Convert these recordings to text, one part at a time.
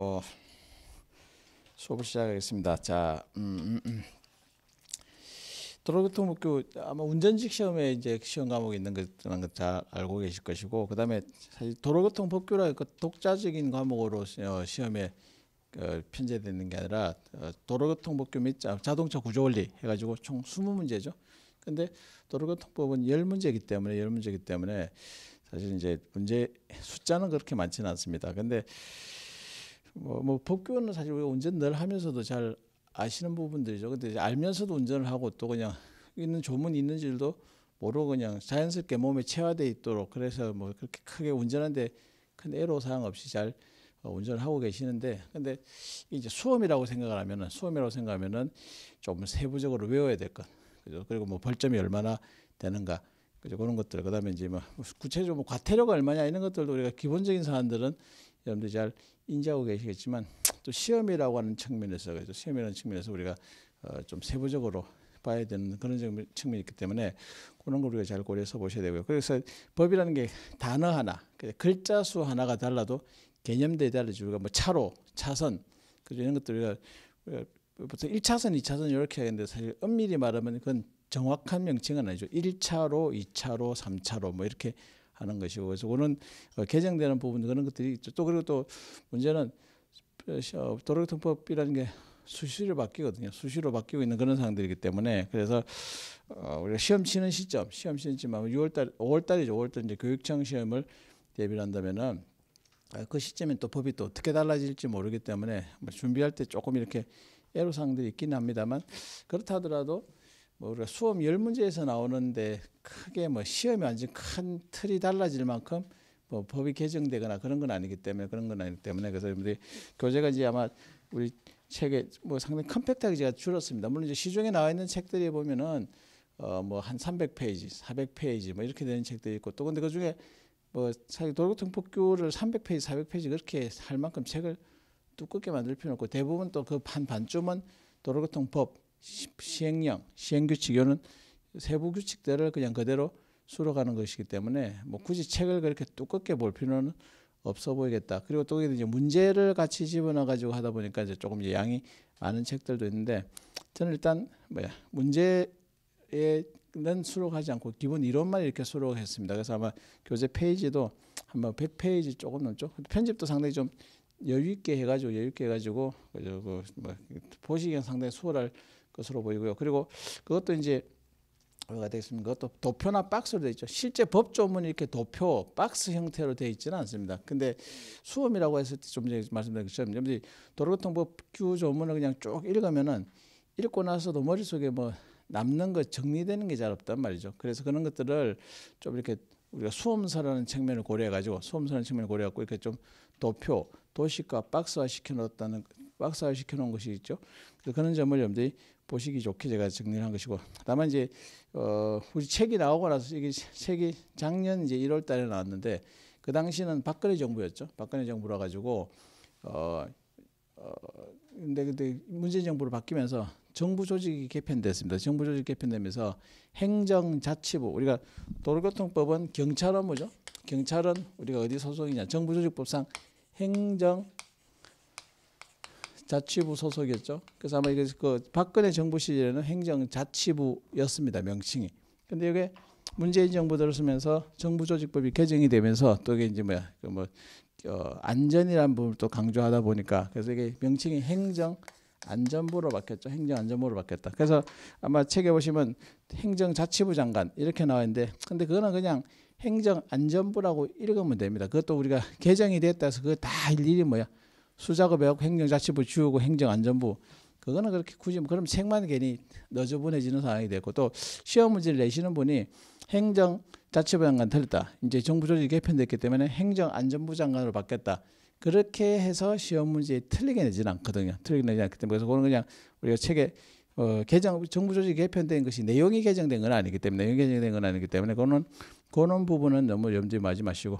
어, 수업을 시작하겠습니다. 자, 음, 음. 도로교통법규 음. 아마 운전직 시험에 이제 시험 과목이 있는 것라는 것다 알고 계실 것이고, 그다음에 사실 도로교통법규라 그 독자적인 과목으로 어, 시험에 어, 편제되는 게 아니라 도로교통법규 어, 및 자동차 구조원리 해가지고 총 스무 문제죠. 근데 도로교통법은 열문제이기 때문에 열문제이기 때문에 사실 이제 문제 숫자는 그렇게 많지는 않습니다. 근데 뭐, 뭐 법규는 사실 우리가 운전 늘 하면서도 잘 아시는 부분들이죠. 근데 이제 알면서도 운전을 하고 또 그냥 있는 조문이 있는 줄도 모르고 그냥 자연스럽게 몸에 체화돼 있도록 그래서 뭐 그렇게 크게 운전하는데 큰 애로 사항 없이 잘 어, 운전을 하고 계시는데 근데 이제 수험이라고 생각을 하면은 수험이라고 생각하면은 좀 세부적으로 외워야 될 것. 그죠? 그리고 뭐 벌점이 얼마나 되는가. 그죠? 그런 것들. 그다음에 이제 뭐 구체적으로 뭐 과태료가 얼마냐 이런 것들도 우리가 기본적인 사안들은 여러분들이 잘 인지하고 계시겠지만 또 시험이라고 하는 측면에서 그래서 시험이라는 측면에서 우리가 어, 좀 세부적으로 봐야 되는 그런 측면이 있기 때문에 그런 걸 우리가 잘 고려해서 보셔야 되고요. 그래서 법이라는 게 단어 하나, 그러니까 글자 수 하나가 달라도 개념들이 달라지 우리가 뭐 차로, 차선, 그죠 이런 것들 우리가 어, 보통 1차선, 2차선 이렇게 하는데 사실 엄밀히 말하면 그건 정확한 명칭은 아니죠. 1차로, 2차로, 3차로 뭐 이렇게 하는 것이고 그래서 그는 어, 개정되는 부분 그런 것들이 있죠. 또 그리고 또 문제는 어, 도로교통법이라는 게 수시로 바뀌거든요. 수시로 바뀌고 있는 그런 상황들이기 때문에 그래서 어, 우리가 시험 치는 시점, 시험 치는 시점 아 6월달, 5월달이죠. 5월달 이제 교육청 시험을 대비를 한다면은 아, 그 시점엔 또 법이 또 어떻게 달라질지 모르기 때문에 준비할 때 조금 이렇게 애로사항들이 있긴 합니다만 그렇다더라도 하뭐 우리가 수험 열 문제에서 나오는데 크게 뭐 시험이 완전 큰 틀이 달라질 만큼 뭐 법이 개정되거나 그런 건 아니기 때문에 그런 건 아니기 때문에 그래서 여러분들 교재가 이제 아마 우리 책에 뭐 상당히 컴팩트하게 제가 줄었습니다. 물론 이제 시중에 나와 있는 책들이 보면은 어 뭐한 300페이지, 400페이지 뭐 이렇게 되는 책도 있고 또 근데 그 중에 뭐 사실 도로교통법규를 300페이지, 400페이지 그렇게 할 만큼 책을 두껍게 만들 필요는 없고 대부분 또 그 반 반쯤은 도로교통법 시행령, 시행규칙 은 세부 규칙들을 그냥 그대로 수록하는 것이기 때문에 뭐 굳이 책을 그렇게 두껍게 볼 필요는 없어 보이겠다. 그리고 또 이제 문제를 같이 집어넣어 가지고 하다 보니까 이제 조금 이제 양이 많은 책들도 있는데 저는 일단 뭐야 문제에는 수록하지 않고 기본 이론만 이렇게 수록했습니다. 그래서 아마 교재 페이지도 한번 100페이지 조금 넘죠. 편집도 상당히 좀 여유 있게 해가지고 여유 있게 해가지고 그뭐 그 보시기엔 상당히 수월할 것으로 보이고요. 그리고 그것도 이제 뭐가 되겠습니까? 그것도 도표나 박스로 되어 있죠. 실제 법조문이 이렇게 도표, 박스 형태로 되어 있지는 않습니다. 근데 수험이라고 했을 때좀 전에 말씀드린 것처럼 여러분들이 도로교통법규 조문을 그냥 쭉 읽으면은 읽고 나서도 머릿속에 뭐 남는 거 정리되는 게 잘 없단 말이죠. 그래서 그런 것들을 좀 이렇게 우리가 수험사라는 측면을 고려해가지고 수험사라는 측면을 고려하고 이렇게 좀 도표, 도시과 박스화 시켜놓았다는 박스화 시켜놓은 것이 있죠. 그래서 그런 점을 여러분들이 보시기 좋게 제가 정리한 것이고 다만 이제 어 우리 책이 나오고 나서 이게 책이 작년 이제 1월 달에 나왔는데 그 당시는 박근혜 정부였죠. 박근혜 정부라 가지고 어, 어 근데 근데 문재인 정부로 바뀌면서 정부 조직이 개편됐습니다. 정부 조직 개편되면서 행정자치부 우리가 도로교통법은 경찰 업무죠. 경찰은 우리가 어디 소속이냐 정부 조직법상 행정 자치부 소속이었죠. 그래서 아마 이게 그 박근혜 정부 시절에는 행정자치부였습니다. 명칭이. 근데 이게 문재인 정부 들어서면서 정부조직법이 개정이 되면서 또 이게 이제 뭐야 그뭐 어, 안전이라는 부분을 또 강조하다 보니까 그래서 이게 명칭이 행정 안전부로 바뀌었죠. 행정안전부로 바뀌었다. 그래서 아마 책에 보시면 행정자치부 장관 이렇게 나와 있는데 근데 그거는 그냥 행정안전부라고 읽으면 됩니다. 그것도 우리가 개정이 됐다 해서 그거 다 일일이 뭐야 수작업하고 행정자치부 주고 행정안전부 그거는 그렇게 굳이 뭐 그럼 책만 괜히 너저분해지는 상황이 됐고또 시험 문제를 내시는 분이 행정자치부 장관 틀렸다. 이제 정부 조직 개편됐기 때문에 행정안전부 장관으로 바뀌었다. 그렇게 해서 시험 문제에 틀리게 내지는 않거든요. 틀리게 내지 않기 때문에 그래서 그거는 그냥 우리가 책에 어, 개정 정부 조직 개편된 것이 내용이 개정된 건 아니기 때문에 내용이 개정된 건 아니기 때문에 그거는 그런 부분은 너무 염두에 마지 마시고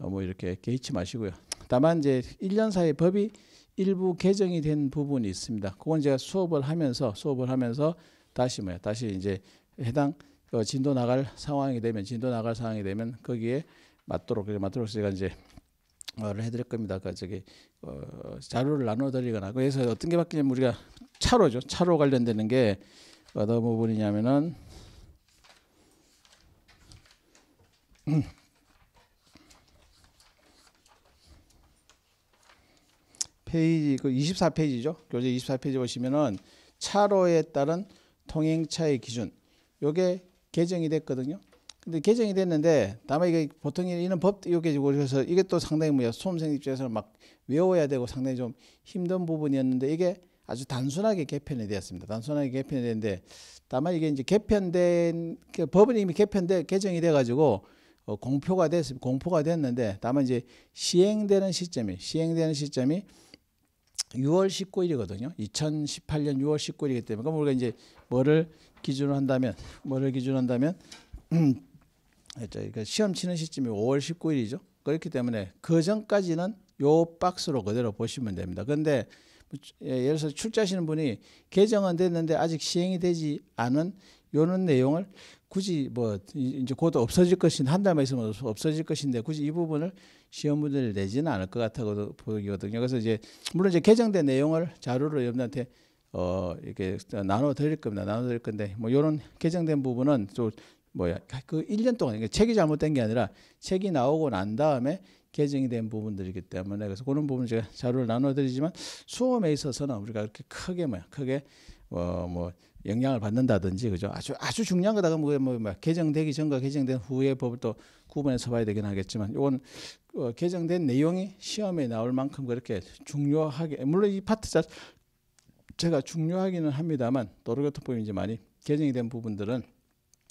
너무 이렇게 개의치 마시고요. 다만 이제 1년 사이 법이 일부 개정이 된 부분이 있습니다. 그건 제가 수업을 하면서 수업을 하면서 다시 뭐야 다시 이제 해당 그 진도 나갈 상황이 되면 진도 나갈 상황이 되면 거기에 맞도록 맞도록 제가 이제 를 해드릴 겁니다. 그까 그러니까 저기 어, 자료를 나눠드리거나 그래서 어떤 게 바뀌냐면 우리가 차로죠. 차로 관련되는 게 어떤 부분이냐면은 음. 페이지 그 24페이지죠. 교재 24페이지 보시면은 차로에 따른 통행차의 기준. 요게 개정이 됐거든요. 근데 개정이 됐는데 다만 이게 보통 이런 법 이렇게 그래서 이게 또 상당히 뭐야 수험생 입장에서는 막 외워야 되고 상당히 좀 힘든 부분이었는데 이게 아주 단순하게 개편이 되었습니다. 단순하게 개편이 되는데 다만 이게 이제 개편된 그 법은 이미 개편돼 개정이 돼가지고 어, 공표가 됐습니다 공포가 됐는데 다만 이제 시행되는 시점이 시행되는 시점이 6월 19일이거든요. 2018년 6월 19일이기 때문에 그럼 우리가 이제 뭐를 기준으로 한다면 뭐를 기준으로 한다면 그러니까 시험 치는 시점이 5월 19일이죠. 그렇기 때문에 그 전까지는 요 박스로 그대로 보시면 됩니다. 그런데 뭐 예, 예를 들어서 출제하시는 분이 개정은 됐는데 아직 시행이 되지 않은 요런 내용을 굳이 뭐 이제 곧 없어질 것인 한 달만 있으면 없어질 것인데 굳이 이 부분을 시험 문제를 내지는 않을 것 같다고 보이거든요. 그래서 이제 물론 이제 개정된 내용을 자료를 여러분한테 어 이렇게 나눠 드릴 겁니다. 나눠 드릴 건데 뭐요런 개정된 부분은 또 뭐야 그 1년 동안 그러니까 책이 잘못된 게 아니라 책이 나오고 난 다음에 개정이 된 부분들이기 때문에 그래서 그런 부분 제가 자료를 나눠 드리지만 수험에 있어서는 우리가 그렇게 크게 뭐야 크게 어뭐 영향을 받는다든지 그죠 아주 아주 중요한 거다가 뭐, 뭐, 뭐 개정되기 전과 개정된 후의 법을 또 구분해서 봐야 되긴 하겠지만 이건 어, 개정된 내용이 시험에 나올 만큼 그렇게 중요하게 물론 이 파트 자, 제가 중요하기는 합니다만 도로교통법이 이제 많이 개정이 된 부분들은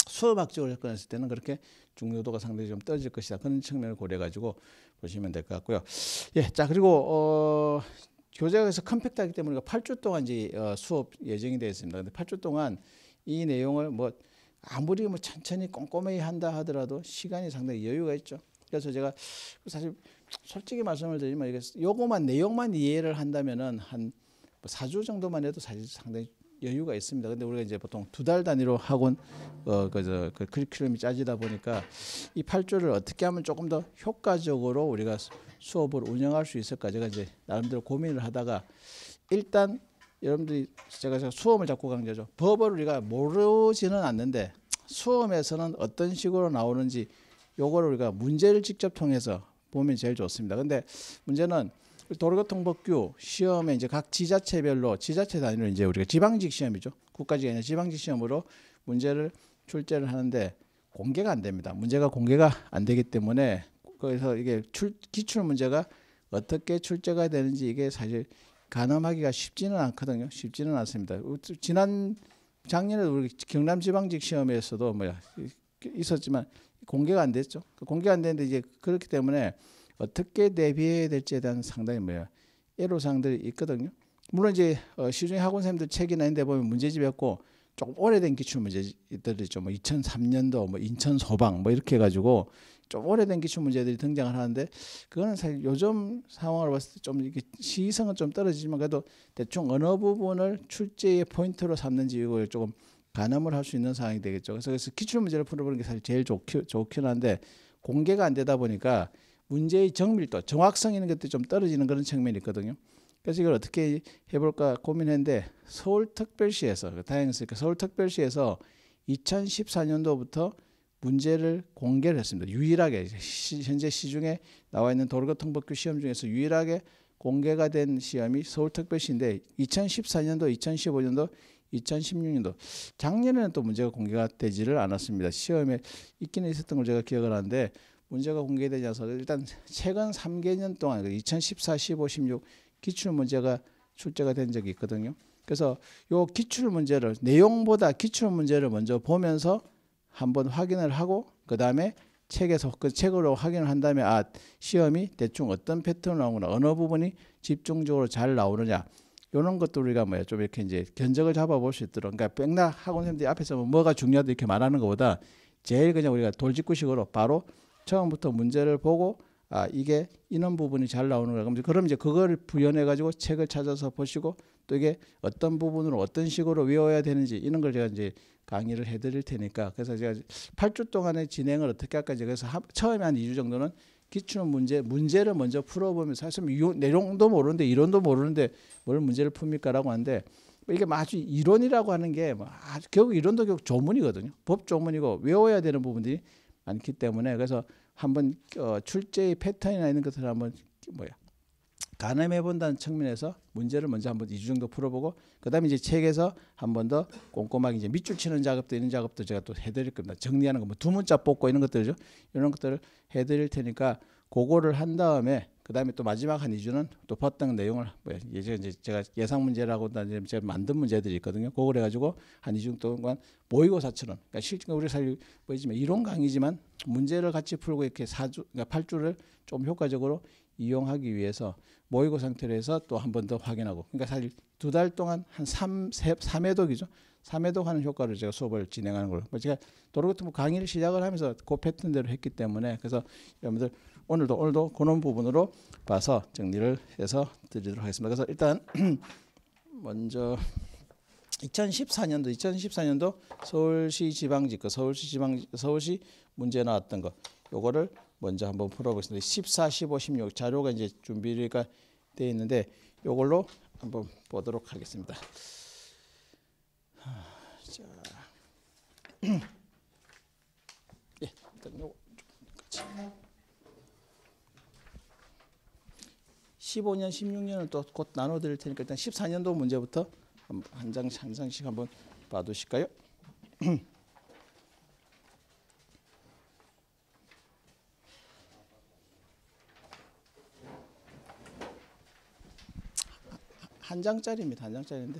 수업학적으로 접근했을 때는 그렇게 중요도가 상당히 좀 떨어질 것이다. 그런 측면을 고려해가지고 보시면 될 것 같고요. 예, 자 그리고 어, 교재에서 컴팩트하기 때문에 8주 동안 이제 어, 수업 예정이 되어 있습니다. 근데 8주 동안 이 내용을 뭐 아무리 뭐 천천히 꼼꼼히 한다 하더라도 시간이 상당히 여유가 있죠. 그래서 제가 사실 솔직히 말씀을 드리면 이게 요거만 내용만 이해를 한다면은 한 4주 뭐 정도만 해도 사실 상당히 여유가 있습니다. 근데 우리가 이제 보통 두 달 단위로 학원 어, 그저 그 커리큘럼이 그 짜지다 보니까 이 8주를 어떻게 하면 조금 더 효과적으로 우리가 수업을 운영할 수 있을까 제가 이제 나름대로 고민을 하다가 일단 여러분들이 제가 수험을 잡고 강조죠. 법을 우리가 모르지는 않는데 수험에서는 어떤 식으로 나오는지 요거를 우리가 문제를 직접 통해서 보면 제일 좋습니다. 근데 문제는 도로교통법규 시험에 이제 각 지자체별로 지자체 단위로 이제 우리가 지방직 시험이죠. 국가직이 아니라 지방직 시험으로 문제를 출제를 하는데 공개가 안 됩니다. 문제가 공개가 안 되기 때문에 그래서 이게 출, 기출 문제가 어떻게 출제가 되는지 이게 사실 가늠하기가 쉽지는 않거든요. 쉽지는 않습니다. 지난 작년에 우리 경남지방직 시험에서도 뭐야 있었지만 공개가 안 됐죠. 그 공개가 안 됐는데 이제 그렇기 때문에 어떻게 대비해야 될지에 대한 상당히 뭐야 애로사항들이 있거든요. 물론 이제 어, 시중에 학원생들 책이나 이런 데 보면 문제집이었고 조금 오래된 기출 문제들이 있죠. 뭐 2003년도 뭐 인천 소방 뭐 이렇게 해가지고 좀 오래된 기출 문제들이 등장을 하는데 그거는 사실 요즘 상황을 봤을 때 좀 이게 시성은좀 떨어지지만 그래도 대충 어느 부분을 출제의 포인트로 삼는지 이걸 조금 가늠을 할 수 있는 상황이 되겠죠. 그래서, 그래서 기출 문제를 풀어보는 게 사실 제일 좋긴 좋긴 한데 공개가 안 되다 보니까 문제의 정밀도, 정확성 있는 것들이좀 떨어지는 그런 측면이 있거든요. 그래서 이걸 어떻게 해볼까 고민했는데 서울특별시에서 그 다행스럽게 서울특별시에서 2014년도부터 문제를 공개를 했습니다. 유일하게 시, 현재 시중에 나와 있는 도로교통법규 시험 중에서 유일하게 공개가 된 시험이 서울특별시인데 2014년도, 2015년도 2016년도 작년에는 또 문제가 공개가 되지를 않았습니다. 시험에 있기는 있었던 걸 제가 기억을 하는데 문제가 공개되지 않아서 일단 최근 3개년 동안 2014, 15, 16 기출 문제가 출제가 된 적이 있거든요. 그래서 요 기출 문제를 내용보다 기출 문제를 먼저 보면서 한번 확인을 하고 그다음에 책에서 그 책으로 확인을 한 다음에 아 시험이 대충 어떤 패턴 나오거나 어느 부분이 집중적으로 잘 나오느냐 이런 것도 우리가 뭐야 좀 이렇게 이제 견적을 잡아볼 수 있도록 그러니까 백락 학원 생님들 앞에서 뭐 뭐가 중요하다 이렇게 말하는 것보다 제일 그냥 우리가 돌직구식으로 바로 처음부터 문제를 보고 아 이게 이런 부분이 잘 나오는 거야. 그럼, 그럼 이제 그걸 부연해 가지고 책을 찾아서 보시고 또 이게 어떤 부분으로 어떤 식으로 외워야 되는지 이런 걸 제가 이제 강의를 해드릴 테니까 그래서 제가 8주 동안의 진행을 어떻게 할까 이제 그래서 하, 처음에 한 2주 정도는 기출 문제 문제를 먼저 풀어보면 사실 뭐 내용도 모르는데 이론도 모르는데 뭘 문제를 풉니까라고 하는데 이게 뭐 아주 이론이라고 하는 게 뭐 아주 결국 이론도 결국 조문이거든요. 법 조문이고 외워야 되는 부분들이 많기 때문에 그래서 한번 어, 출제의 패턴이나 있는 것을 한번 뭐야 가늠해 본다는 측면에서 문제를 먼저 한번 2주 정도 풀어보고 그다음에 이제 책에서 한 번 더 꼼꼼하게 이제 밑줄 치는 작업도 있는 작업도 제가 또 해드릴 겁니다. 정리하는 거, 뭐두 문자 뽑고 이런 것들죠. 이런 것들을 해드릴 테니까 그거를 한 다음에 그다음에 또 마지막 한 2주는 또 봤던 내용을 뭐예전 이제 제가 예상 문제라고 하는 제가 만든 문제들이 있거든요. 그걸 해가지고 한 2주 동안 모의고사처럼 그러니까 실제 우리 사실 보이지만 이론 강의지만 문제를 같이 풀고 이렇게 4주 그러니까 8주를 좀 효과적으로 이용하기 위해서 모의고 상태로 해서 또 한 번 더 확인하고 그러니까 사실 두 달 동안 한 3, 3회독이죠. 3회독 하는 효과를 제가 수업을 진행하는 걸로 제가 도로교통부 강의를 시작을 하면서 그 패턴대로 했기 때문에 그래서 여러분들 오늘도 오늘도 그런 부분으로 봐서 정리를 해서 드리도록 하겠습니다. 그래서 일단 먼저 2014년도 2014년도 서울시 지방직과 서울시 지방 서울시 문제 나왔던 거 요거를 먼저 한번 풀어보겠습니다. 14, 15, 16 자료가 이제 준비가 되어 있는데 이걸로 한번 보도록 하겠습니다. 자, 예, 일단 요거 같이. 15년, 16년을 또곧 나눠드릴 테니까 일단 14년도 문제부터 한장한 장씩 한번 봐두실까요? 한 장짜리입니다. 한 장짜리인데.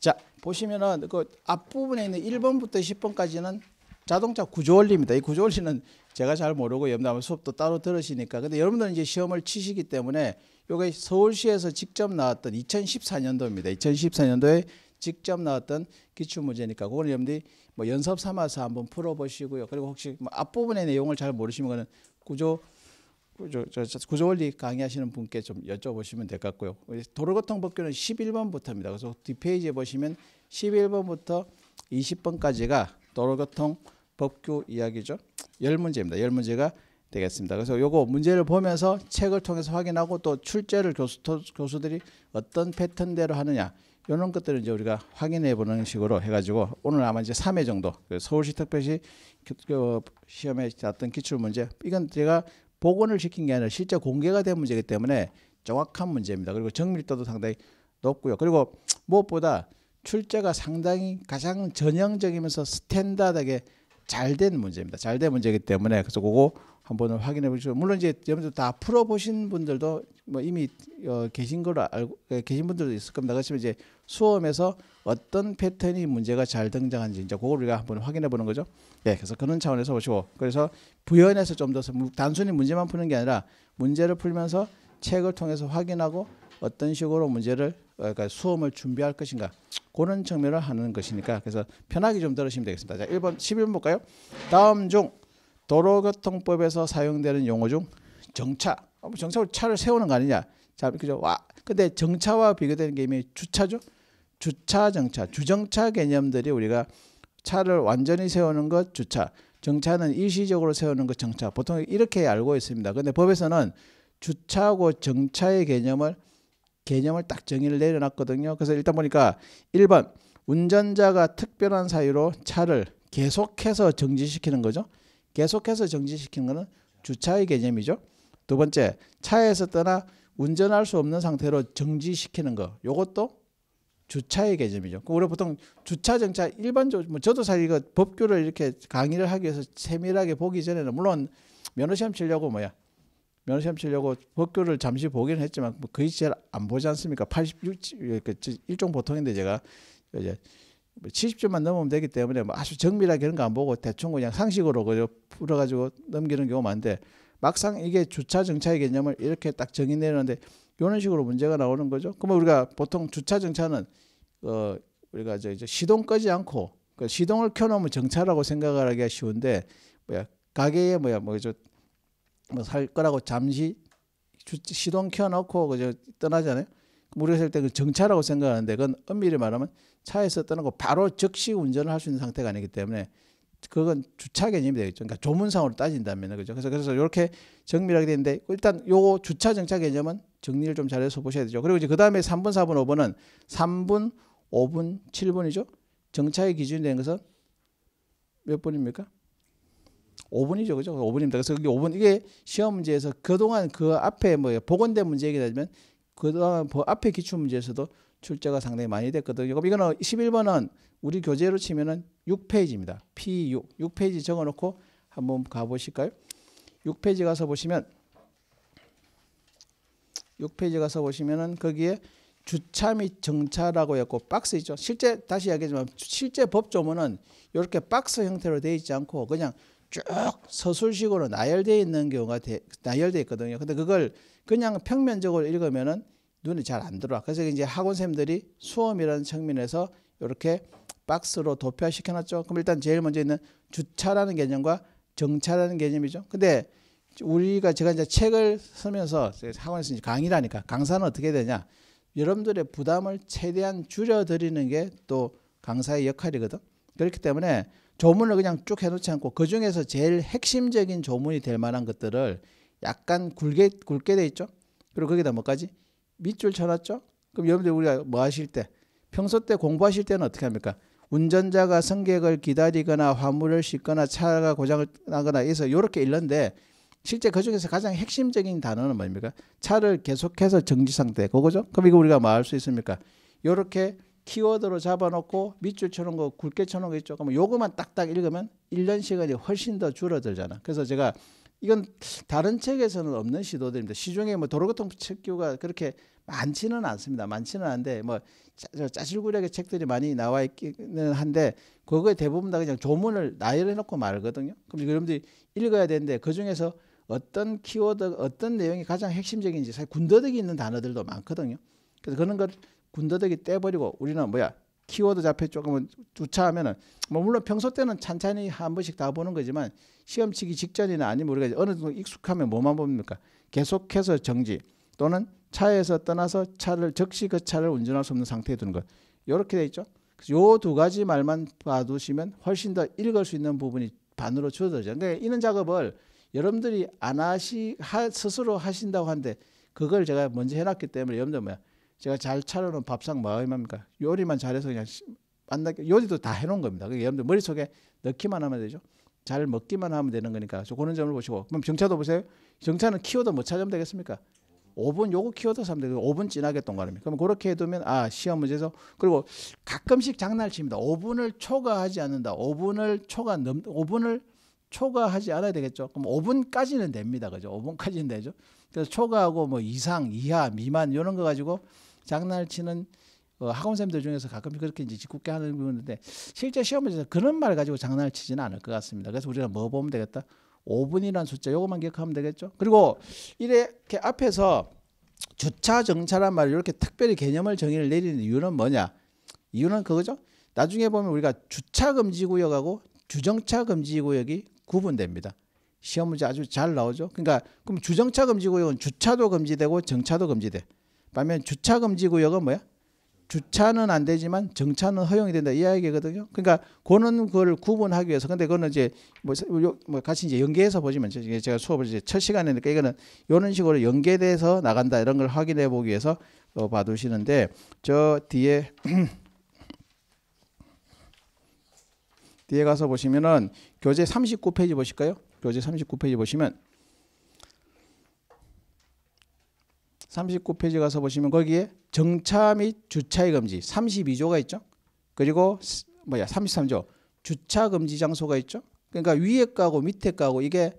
자, 보시면은 그 앞부분에 있는 1번부터 10번까지는 자동차 구조 원리입니다. 이 구조 원리는 제가 잘 모르고 여러분들 수업도 따로 들으시니까 근데 여러분들은 이제 시험을 치시기 때문에 요게 서울시에서 직접 나왔던 2014년도입니다. 2014년도에 직접 나왔던 기출 문제니까 그거는 여러분들이 뭐 연습 삼아서 한번 풀어보시고요. 그리고 혹시 뭐 앞부분의 내용을 잘 모르시면 그는 구조 구조, 저, 저, 구조 원리 강의하시는 분께 좀 여쭤보시면 될 것 같고요. 도로교통법규는 11번부터입니다. 그래서 뒷페이지에 보시면 11번부터 20번까지가 도로교통 법규 이야기죠. 열 문제입니다. 열 문제가 되겠습니다. 그래서 요거 문제를 보면서 책을 통해서 확인하고 또 출제를 교수, 교수들이 어떤 패턴대로 하느냐 이런 것들을 이제 우리가 확인해 보는 식으로 해가지고 오늘 아마 이제 3회 정도 그 서울시 특별시 그, 그 시험에 났던 기출문제 이건 제가 복원을 시킨 게 아니라 실제 공개가 된 문제이기 때문에 정확한 문제입니다. 그리고 정밀도도 상당히 높고요. 그리고 무엇보다 출제가 상당히 가장 전형적이면서 스탠다드하게 잘된 문제입니다. 잘된 문제이기 때문에 그래서 그거 한번 확인해 보시고 물론 이제 여러분들 다 풀어 보신 분들도 뭐 이미 어, 계신 걸 알고 예, 계신 분들도 있을 겁니다. 그렇지만 이제 수험에서 어떤 패턴이 문제가 잘등장하지 이제 그걸 우리가 한번 확인해 보는 거죠. 네, 그래서 그런 차원에서 보시고 그래서 부연해서 좀더 단순히 문제만 푸는 게 아니라 문제를 풀면서 책을 통해서 확인하고 어떤 식으로 문제를 어, 그러니까 수험을 준비할 것인가 그런 측면을 하는 것이니까 그래서 편하게 좀 들으시면 되겠습니다. 자, 1번 11번 볼까요? 다음 중 도로교통법에서 사용되는 용어 중 정차. 어, 뭐 정차로 차를 세우는 거 아니냐? 자, 그죠? 와. 근데 정차와 비교되는 게 이미 주차죠. 주차 정차, 주정차 개념들이 우리가 차를 완전히 세우는 것 주차, 정차는 일시적으로 세우는 것 정차. 보통 이렇게 알고 있습니다. 근데 법에서는 주차하고 정차의 개념을 개념을 딱 정의를 내려놨거든요. 그래서 일단 보니까 1번 운전자가 특별한 사유로 차를 계속해서 정지시키는 거죠. 계속해서 정지시키는 거는 주차의 개념이죠. 두 번째 차에서 떠나 운전할 수 없는 상태로 정지시키는 거. 요것도 주차의 개념이죠. 우리 보통 주차 정차 일반적으로 뭐 저도 사실 이거 법규를 이렇게 강의를 하기 위해서 세밀하게 보기 전에는 물론 면허 시험 치려고 뭐야 면허 시험 치려고 법규를 잠시 보기는 했지만 뭐 거의 제안 보지 않습니까? 86 예, 그 일종 보통인데 제가 이제 70점만 뭐 넘으면 되기 때문에 뭐 아주 정밀하게 그런 거 안 보고 대충 그냥 상식으로 그저 풀어가지고 넘기는 경우가 많은데 막상 이게 주차 정차의 개념을 이렇게 딱 정의 내는데 이런 식으로 문제가 나오는 거죠. 그러면 우리가 보통 주차 정차는 어 우리가 이제 시동 끄지 않고 그 시동을 켜놓으면 정차라고 생각을 하기가 쉬운데 뭐야 가게에 뭐야 뭐저 뭐살 거라고 잠시 시동 켜놓고 그저 떠나잖아요. 우리가 살때그 정차라고 생각하는데 그건 엄밀히 말하면 차에서 떠나고 바로 즉시 운전을 할 수 있는 상태가 아니기 때문에 그건 주차 개념이 되겠죠. 그러니까 조문상으로 따진다면 그죠. 그래서 그래서 이렇게 정밀하게 되는데 그 일단 요거 주차 정차 개념은 정리를 좀 잘해서 보셔야 되죠. 그리고 이제 그 다음에 3분, 4분, 5분은 3분, 5분, 7분이죠. 정차의 기준이 된 것은 몇 분입니까? 5번이죠. 그죠? 5번입니다. 그래서 이게 5번 이게 시험 문제에서 그동안 그 앞에 뭐 복원된 문제 얘기하자면 그동안 그 앞에 기출 문제에서도 출제가 상당히 많이 됐거든요. 이거는 11번은 우리 교재로 치면은 6페이지입니다. P6 6페이지 적어 놓고 한번 가 보실까요? 6페이지 가서 보시면 6페이지 가서 보시면은 거기에 주차 및 정차라고 했고 박스 있죠. 실제 다시 이야기하지만 실제 법조문은 이렇게 박스 형태로 되어 있지 않고 그냥 쭉 서술식으로 나열되어 있는 경우가 나열되어 있거든요. 근데 그걸 그냥 평면적으로 읽으면은 눈이 잘 안 들어와. 그래서 이제 학원쌤들이 수험이라는 측면에서 이렇게 박스로 도표화시켜 놨죠. 그럼 일단 제일 먼저 있는 주차라는 개념과 정차라는 개념이죠. 근데 우리가 제가 이제 책을 쓰면서 학원에서 이제 강의를 하니까 강사는 어떻게 되냐. 여러분들의 부담을 최대한 줄여드리는 게 또 강사의 역할이거든. 그렇기 때문에 조문을 그냥 쭉 해놓지 않고 그 중에서 제일 핵심적인 조문이 될 만한 것들을 약간 굵게 굵게 돼 있죠. 그리고 거기다 뭐까지 밑줄 쳐놨죠. 그럼 여러분들 우리가 뭐 하실 때 평소 때 공부하실 때는 어떻게 합니까? 운전자가 승객을 기다리거나 화물을 싣거나 차가 고장을 나거나 해서 이렇게 읽는데 실제 그 중에서 가장 핵심적인 단어는 뭡니까? 차를 계속해서 정지 상태 그거죠. 그럼 이거 우리가 말할수 뭐 있습니까? 이렇게 키워드로 잡아놓고 밑줄 쳐놓은 거 굵게 쳐놓은 거 있죠. 그럼 요거만 딱딱 읽으면 1년 시간이 훨씬 더 줄어들잖아. 그래서 제가 이건 다른 책에서는 없는 시도들입니다. 시중에 뭐 도로교통 책교가 그렇게 많지는 않습니다. 많지는 않은데 뭐짜질구레하 책들이 많이 나와 있기는 한데 그거에 대부분 다 그냥 조문을 나열해 놓고 말거든요. 그럼 여러분들이 읽어야 되는데 그 중에서 어떤 키워드, 어떤 내용이 가장 핵심적인지 사실 군더더기 있는 단어들도 많거든요. 그래서 그런 걸 군더더기 떼버리고 우리는 뭐야 키워드 잡혀 조금은 주차하면은 뭐 물론 평소 때는 찬찬히 한 번씩 다 보는 거지만 시험 치기 직전이나 아니면 우리가 어느 정도 익숙하면 뭐만 봅니까? 계속해서 정지 또는 차에서 떠나서 차를 즉시 그 차를 운전할 수 없는 상태에 두는 것 이렇게 돼 있죠. 요두 가지 말만 봐두시면 훨씬 더 읽을 수 있는 부분이 반으로 줄어들죠. 근데 이런 작업을 여러분들이 안 하시 하, 스스로 하신다고 하는데 그걸 제가 먼저 해놨기 때문에 여러분들 뭐야 제가 잘 차려놓은 밥상 마음입니까? 요리만 잘해서 그냥 만나게 요리도 다 해놓은 겁니다. 그러니까 여러분들 머릿속에 넣기만 하면 되죠. 잘 먹기만 하면 되는 거니까 저 그런 점을 보시고 그럼 정차도 보세요. 정차는 키워도 못 찾으면 되겠습니까? 5분 요거 키워도 사면 되고 5분 지나게 동안입니 그럼 그렇게 해두면 아 시험 문제에서 그리고 가끔씩 장난을 칩니다. 5분을 초과하지 않는다. 5분을 초과 넘 5분을 초과하지 않아야 되겠죠. 그럼 5분까지는 됩니다. 그죠? 5분까지는 되죠. 그래서 초과하고 뭐 이상, 이하, 미만 이런 거 가지고 장난을 치는 어, 학원 생들 중에서 가끔씩 그렇게 이제 짓궂게 하는 분인데 실제 시험에서 그런 말 가지고 장난을 치지는 않을 것 같습니다. 그래서 우리가 뭐 보면 되겠다? 5분이라는 숫자 요것만 기억하면 되겠죠. 그리고 이렇게 앞에서 주차 정차란 말을 이렇게 특별히 개념을 정의를 내리는 이유는 뭐냐? 이유는 그거죠. 나중에 보면 우리가 주차 금지 구역하고 주정차 금지 구역이 구분됩니다. 시험 문제 아주 잘 나오죠. 그러니까 그럼 주정차 금지 구역은 주차도 금지되고 정차도 금지돼. 반면 주차 금지 구역은 뭐야? 주차는 안 되지만 정차는 허용이 된다 이 이야기거든요. 그러니까 그는 그걸 구분하기 위해서 근데 그거는 이제 뭐, 뭐 같이 이제 연계해서 보시면 제가 수업을 이제 첫 시간이니까 이거는 이런 식으로 연계돼서 나간다 이런 걸 확인해 보기 위해서 어, 봐두시는데 저 뒤에 뒤에 가서 보시면은 교재 39페이지 보실까요? 교재 39페이지 보시면 39페이지 가서 보시면 거기에 정차 및 주차의 금지 32조가 있죠. 그리고 뭐야 33조 주차 금지 장소가 있죠. 그러니까 위에 가고 밑에 가고 이게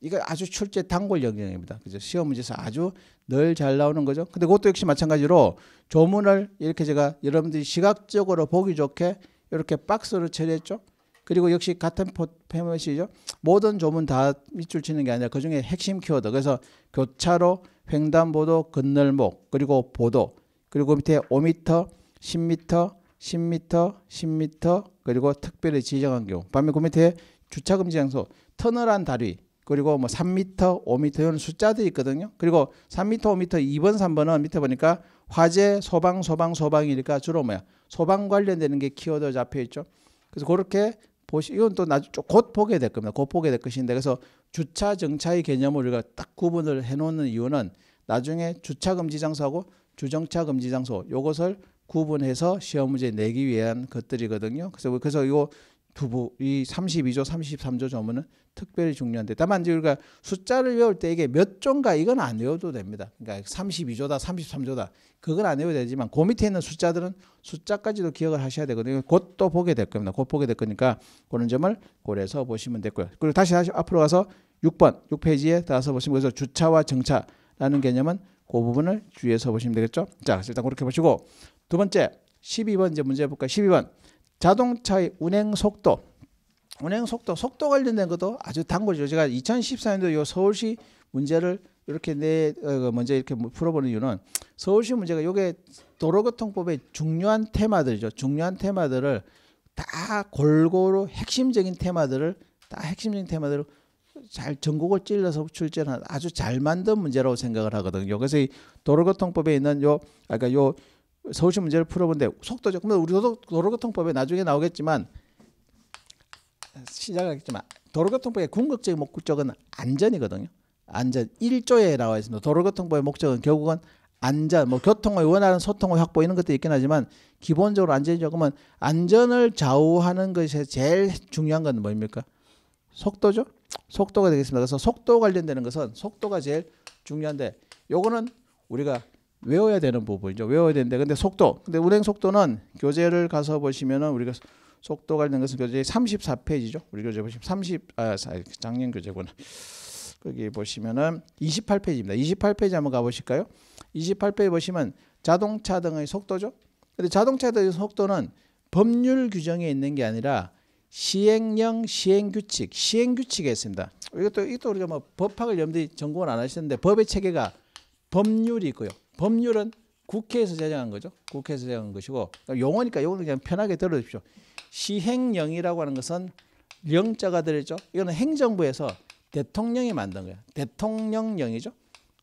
이거 아주 출제 단골 영역입니다. 그죠? 시험 문제에서 아주 늘 잘 나오는 거죠. 근데 그것도 역시 마찬가지로 조문을 이렇게 제가 여러분들이 시각적으로 보기 좋게 이렇게 박스로 처리했죠. 그리고 역시 같은 포맷시죠 모든 조문 다 밑줄 치는 게 아니라 그중에 핵심 키워드. 그래서 교차로 횡단보도 건널목 그리고 보도 그리고 밑에 5m, 10m, 10m, 10m 그리고 특별히 지정한 경우 반면 그 밑에 주차 금지 장소 터널한 다리 그리고 뭐 3m, 5m 이런 숫자들이 있거든요. 그리고 3m, 5m, 2번, 3번은 밑에 보니까 화재, 소방, 소방, 소방이니까 주로 뭐야 소방 관련되는 게 키워드 잡혀 있죠. 그래서 그렇게 보시 이건 또 나중 곧 보게 될 겁니다. 곧 보게 될 것인데 그래서 주차 정차의 개념을 우리가 딱 구분을 해놓는 이유는 나중에 주차 금지 장소하고 주정차 금지 장소 요것을 구분해서 시험 문제 내기 위한 것들이거든요. 그래서 그래서 요 두부 이 32조 33조 조문은 특별히 중요한데 다만 이제 우리가 숫자를 외울 때 이게 몇 조인가 이건 안 외워도 됩니다. 그러니까 32조다 33조다 그건 안 외워도 되지만 그 밑에 있는 숫자들은 숫자까지도 기억을 하셔야 되거든요. 곧 또 보게 될 겁니다. 곧 보게 될 거니까 그런 점을 고려해서 보시면 됐고요. 그리고 다시 다시 앞으로 가서 6번 6페이지에 따라서 보시면 그래서 주차와 정차라는 개념은 그 부분을 주의해서 보시면 되겠죠. 자 일단 그렇게 보시고 두 번째 12번 이제 문제 볼까요? 12번 자동차의 운행 속도 운행 속도, 속도 관련된 것도 아주 단골이죠. 제가 2014년도 요 서울시 문제를 이렇게 내 어, 그 먼저 이렇게 뭐 풀어보는 이유는 서울시 문제가 요게 도로교통법의 중요한 테마들이죠. 중요한 테마들을 다 골고루 핵심적인 테마들을 다 핵심적인 테마들을 잘 전국을 찔러서 출제하는 아주 잘 만든 문제라고 생각을 하거든요. 그래서 이 도로교통법에 있는 요 아까 그러니까 요 서울시 문제를 풀어본데 속도 조금 우리 도로교통법에 나중에 나오겠지만 시작하겠지만 아, 도로교통법의 궁극적인 목적은 안전이거든요. 안전 1조에 나와 있습니다. 도로교통법의 목적은 결국은 안전, 뭐 교통의 원활한 소통을 확보 이런 것도 있긴 하지만 기본적으로 안전이조금면 안전을 좌우하는 것이 제일 중요한 건 뭡니까? 속도죠. 속도가 되겠습니다. 그래서 속도 관련되는 것은 속도가 제일 중요한데 요거는 우리가 외워야 되는 부분이죠. 외워야 되는데 근데 속도. 근데 운행 속도는 교재를 가서 보시면은 우리가 속도 관련 는 것은 교재 34페이지죠. 우리 교재 보시면 30 아, 그 작년 교재구나. 거기 보시면은 28페이지입니다. 28페이지 한번 가보실까요? 28페이지 보시면 자동차 등의 속도죠. 근데 자동차 등의 속도는 법률 규정에 있는 게 아니라 시행령, 시행규칙, 시행규칙에 있습니다. 이것도 이것도 우리가 뭐 법학을 염두에 전공을 안 하시는데 법의 체계가 법률이 있고요. 법률은 국회에서 제정한 거죠. 국회에서 제정한 것이고 그러니까 용어니까 용어는 그냥 편하게 들어주십시오. 시행령이라고 하는 것은 영자가 들죠 이거는 행정부에서 대통령이 만든 거예요. 대통령령이죠.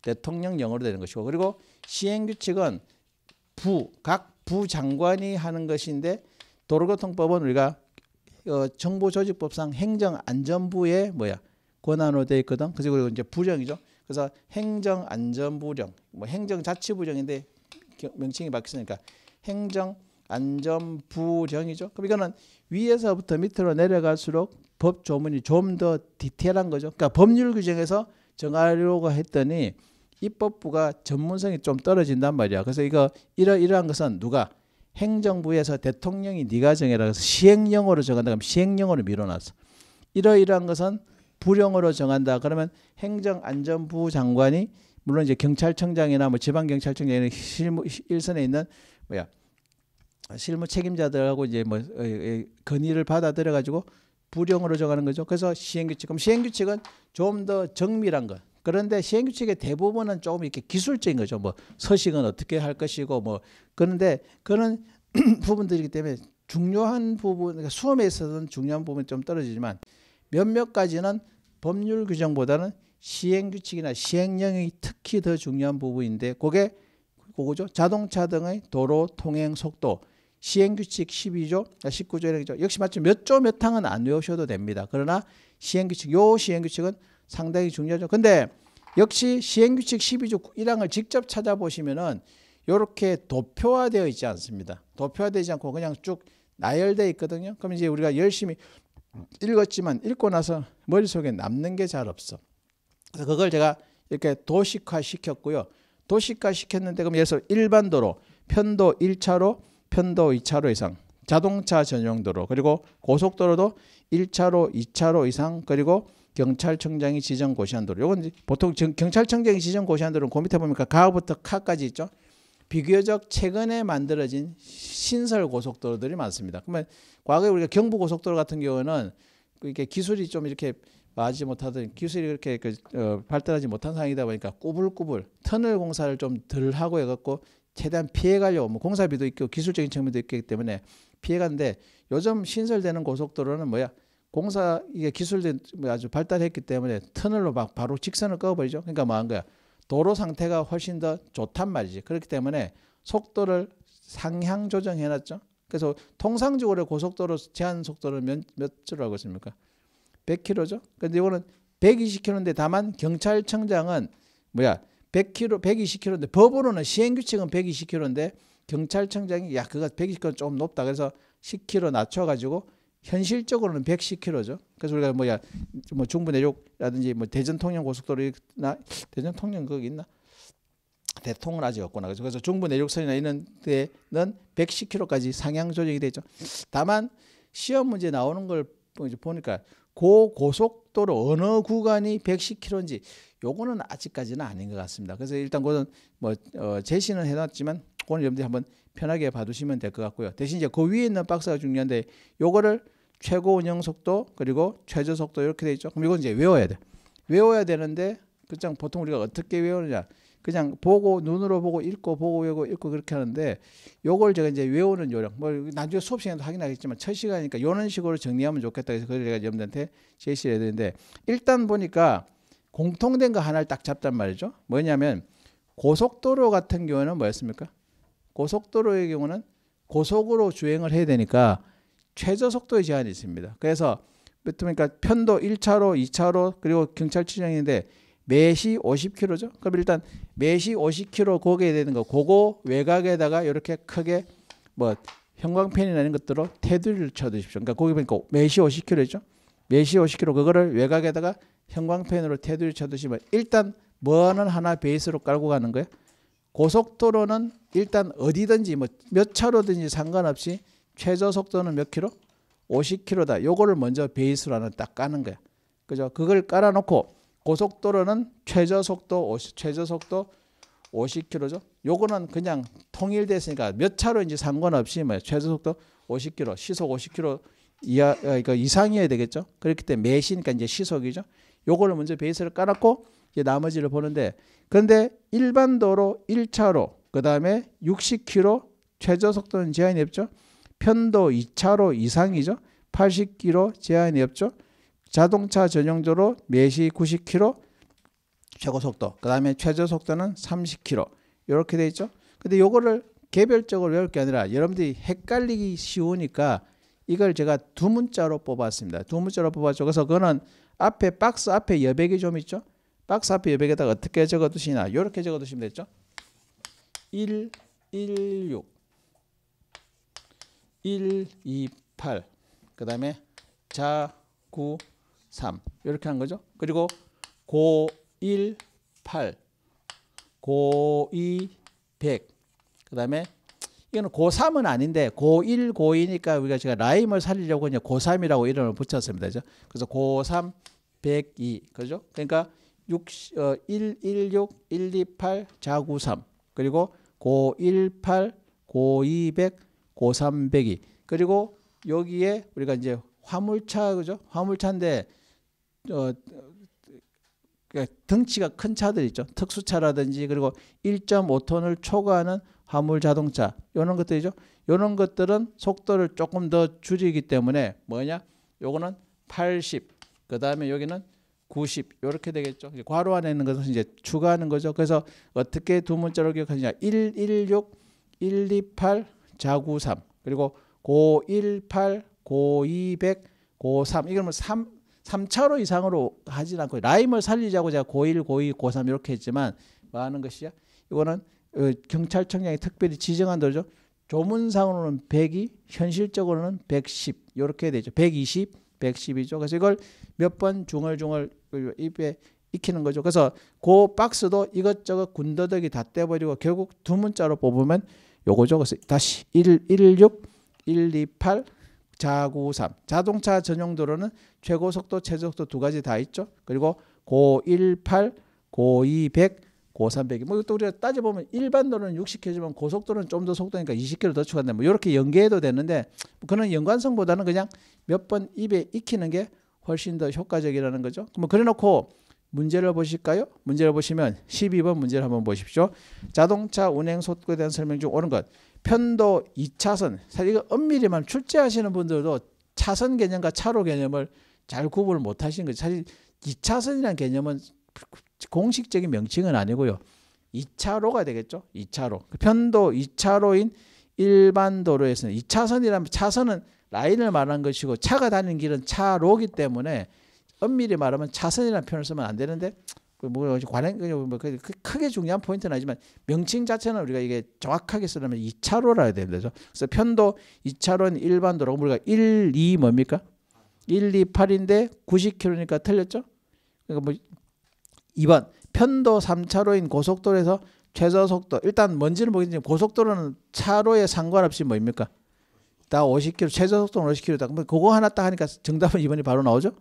대통령령으로 되는 것이고 그리고 시행규칙은 부, 각 부장관이 하는 것인데 도로교통법은 우리가 어, 정보조직법상 행정안전부의 뭐야 권한으로 되어 있거든. 그래서 그리고 이제 부령이죠. 그래서 행정안전부령, 뭐 행정자치부령인데 명칭이 바뀌었으니까 행정 안전부령이죠. 그럼 이거는 위에서부터 밑으로 내려갈수록 법 조문이 좀 더 디테일한 거죠. 그러니까 법률 규정에서 정하려고 했더니 입법부가 전문성이 좀 떨어진단 말이야. 그래서 이거 이러 이러한 것은 누가 행정부에서 대통령이 네가 정해라 해서 시행령으로 정한다 그러 시행령으로 밀어놨어. 이러이러한 것은 부령으로 정한다. 그러면 행정안전부 장관이 물론 이제 경찰청장이나 뭐 지방경찰청장이나 실무 일선에 있는 뭐야 실무 책임자들하고 이제 뭐 어, 어, 건의를 받아들여 가지고 불용으로 정하는 거죠. 그래서 시행규칙. 그럼 시행규칙은 좀 더 정밀한 것. 그런데 시행규칙의 대부분은 조금 이렇게 기술적인 거죠. 뭐 서식은 어떻게 할 것이고 뭐 그런데 그런 부분들이기 때문에 중요한 부분, 그러니까 수험에 있어서는 중요한 부분이 좀 떨어지지만 몇몇 가지는 법률 규정보다는 시행규칙이나 시행령이 특히 더 중요한 부분인데 그게 그거죠. 자동차 등의 도로 통행 속도, 시행규칙 12조, 19조 아, 역시 마치몇 조 몇 항은 안 외우셔도 됩니다. 그러나 시행규칙, 요 시행규칙은 상당히 중요하죠. 근데 역시 시행규칙 12조 1항을 직접 찾아보시면은 이렇게 도표화되어 있지 않습니다. 도표화되지 않고 그냥 쭉 나열되어 있거든요. 그럼 이제 우리가 열심히 읽었지만 읽고 나서 머릿속에 남는 게 잘 없어. 그래서 그걸 제가 이렇게 도식화 시켰고요. 도식화 시켰는데 그럼 예를 들어 서 일반도로, 편도 1차로, 편도 2차로 이상, 자동차 전용도로 그리고 고속도로도 1차로, 2차로 이상 그리고 경찰청장이 지정 고시한 도로. 요건 보통 경찰청장이 지정 고시한 도로는 고 그 밑에 보니까 가부터 카까지 있죠. 비교적 최근에 만들어진 신설 고속도로들이 많습니다. 그러면 과거에 우리가 경부 고속도로 같은 경우는 그 이렇게 기술이 좀 이렇게 맞지 못하던 기술이 그렇게 그, 어, 발달하지 못한 상황이다 보니까 꾸불꾸불 터널 공사를 좀 덜 하고 해갖고 최대한 피해가려고 뭐 공사비도 있고 기술적인 측면도 있기 때문에 피해가는데 요즘 신설되는 고속도로는 뭐야 공사 이게 기술이 아주 발달했기 때문에 터널로 막 바로 직선을 꺼버리죠. 그러니까 뭐한 거야 도로 상태가 훨씬 더 좋단 말이지. 그렇기 때문에 속도를 상향 조정해놨죠. 그래서 통상적으로 고속도로 제한 속도를 몇, 몇 주라고 했습니까? 100km죠. 근데 이거는 120km인데 다만 경찰청장은 뭐야 100km, 120km인데 법으로는 시행규칙은 120km인데 경찰청장이 야 그거 120km 조금 높다 그래서 10km 낮춰가지고 현실적으로는 110km죠. 그래서 우리가 뭐야 뭐 중부 내륙이라든지 뭐 대전 통영 고속도로나 대전 통영 거기 있나? 대통은 아직 없구나. 그래서 중부 내륙선이나 이런 데는 110km까지 상향 조정이 되죠. 다만 시험 문제 나오는 걸 보니까 고 고속도로 어느 구간이 110km인지 요거는 아직까지는 아닌 것 같습니다. 그래서 일단 그건 뭐 어, 제시는 해놨지만 그거는 여러분들이 한번 편하게 봐두시면 될 것 같고요. 대신 이제 그 위에 있는 박스가 중요한데 요거를 최고 운영 속도 그리고 최저 속도 이렇게 돼 있죠. 그럼 이건 이제 외워야 돼. 외워야 되는데 그냥 보통 우리가 어떻게 외우느냐? 그냥 보고 눈으로 보고 읽고 보고 외우고 읽고 그렇게 하는데 요걸 제가 이제 외우는 요령 뭐 나중에 수업 시간에도 확인하겠지만 첫 시간이니까 요런 식으로 정리하면 좋겠다 그래서 그걸 제가 여러분들한테 제시를 해드리는데 일단 보니까 공통된 거 하나를 딱 잡단 말이죠. 뭐냐면 고속도로 같은 경우는 뭐였습니까? 고속도로의 경우는 고속으로 주행을 해야 되니까 최저 속도의 제한이 있습니다. 그래서 그러니까 편도 1차로, 2차로 그리고 경찰 지장인데 매시 50km죠. 그럼 일단 매시 50km 거기에 되는 거 그거 외곽에다가 이렇게 크게 뭐 형광펜이라는 것들로 테두리를 쳐 두십시오. 그러니까 거기 보니까 매시 50km죠. 몇시오시키로 그거를 외곽에다가 형광펜으로 테두리 쳐두시면 뭐 일단 뭐는 하나 베이스로 깔고 가는 거예요. 고속도로는 일단 어디든지 뭐 몇 차로든지 상관없이 최저 속도는 몇 킬로? 5 0 k m 다 요거를 먼저 베이스로 하나 딱 까는 거야. 그죠? 그걸 깔아놓고 고속도로는 최저 속도 50, 최저 속도 50킬로죠. 요거는 그냥 통일됐으니까 몇 차로인지 상관없이 뭐 최저 속도 5 0 k m 시속 5 0 k m 이하 어, 그러니까 이상이어야 되겠죠. 그렇기 때문에 매시니까 그러니까 이제 시속이죠. 요거를 먼저 베이스를 깔았고 이제 나머지를 보는데 그런데 일반도로 1차로 그다음에 60km 최저 속도는 제한이 없죠. 편도 2차로 이상이죠. 80km 제한이 없죠. 자동차 전용도로 매시 90km 최고 속도. 그다음에 최저 속도는 30km. 이렇게 돼 있죠. 근데 요거를 개별적으로 외울 게 아니라 여러분들이 헷갈리기 쉬우니까 이걸 제가 두 문자로 뽑았습니다. 두 문자로 뽑았죠. 그래서 그거는 앞에 박스 앞에 여백이 좀 있죠. 박스 앞에 여백에다가 어떻게 적어두시나 이렇게 적어두시면 됐죠. 1, 1, 6 1, 2, 8그 다음에 자, 9, 3 이렇게 한 거죠. 그리고 고, 1, 8 고, 2, 100그 다음에 이거는 고3은 아닌데 고1, 고2니까 우리가 제가 라임을 살리려고 이제 고3이라고 이름을 붙였습니다. 그죠? 그래서 고3 102. 그죠? 그러니까 6 어, 116, 128, 493. 그리고 고18, 고200, 고302. 그리고 여기에 우리가 이제 화물차 그죠? 화물차인데 어, 그러니까 등치가 큰 차들 있죠. 특수차라든지 그리고 1.5톤을 초과하는 화물 자동차 이런 것들이죠. 이런 것들은 속도를 조금 더 줄이기 때문에 뭐냐? 요거는 80. 그다음에 여기는 90요렇게 되겠죠. 괄호 안에 있는 것은 이제 추가하는 거죠. 그래서 어떻게 두 문자로 기억하느냐? 116 128자구3 그리고 고1 8고2 0 0고3 이걸 뭐 3, 3차로 이상으로 하진 않고 라임을 살리자고 제가 91고2고 3 이렇게 했지만 많은 뭐 것이야. 이거는 어, 경찰청장이 특별히 지정한 대로 조문상으로는 100이 현실적으로는 110 이렇게 되죠. 120, 110이죠. 그래서 이걸 몇 번 중얼중얼 그 입에 익히는 거죠. 그래서 그 박스도 이것저것 군더더기 다 떼버리고 결국 두 문자로 뽑으면 요거죠. 그래서 다시 1, 1 6 128, 493 자동차 전용 도로는 최고 속도, 최저 속도 두 가지 다 있죠. 그리고 고 18, 고 200, 고300이 뭐 또 우리가 따져보면 일반도로는 60km지만 고속도로는 좀 더 속도니까 20km 더 추가된다. 뭐 이렇게 연계해도 되는데 그런 연관성보다는 그냥 몇 번 입에 익히는 게 훨씬 더 효과적이라는 거죠. 그럼 뭐 그래놓고 문제를 보실까요? 문제를 보시면 12번 문제를 한번 보십시오. 자동차 운행 속도에 대한 설명 중 옳은 것. 편도 2차선. 사실 이거 엄밀히 만 출제하시는 분들도 차선 개념과 차로 개념을 잘 구분을 못 하시는 거죠. 사실 2차선이라는 개념은 공식적인 명칭은 아니고요. 2차로가 되겠죠. 2차로. 편도 2차로인 일반 도로에서는 2차선이라면 차선은 라인을 말하는 것이고 차가 다니는 길은 차로기 때문에 엄밀히 말하면 차선이라는 표현을 쓰면 안 되는데 그 뭐 관행 그 뭐 그 크게 중요한 포인트는 아니지만 명칭 자체는 우리가 이게 정확하게 쓰려면 2차로라 해야 되죠. 그래서 편도 2차로는 일반 도로 우리가 1, 2 뭡니까? 1, 2, 8인데 90km니까 틀렸죠? 그러니까 뭐 2번 편도 3차로인 고속도로에서 최저 속도 일단 뭔지는 모르겠지만 고속도로는 차로에 상관없이 뭐입니까? 다 50km 최저 속도는 50km다. 그럼 그거 하나 딱 하니까 정답은 2번이 바로 나오죠.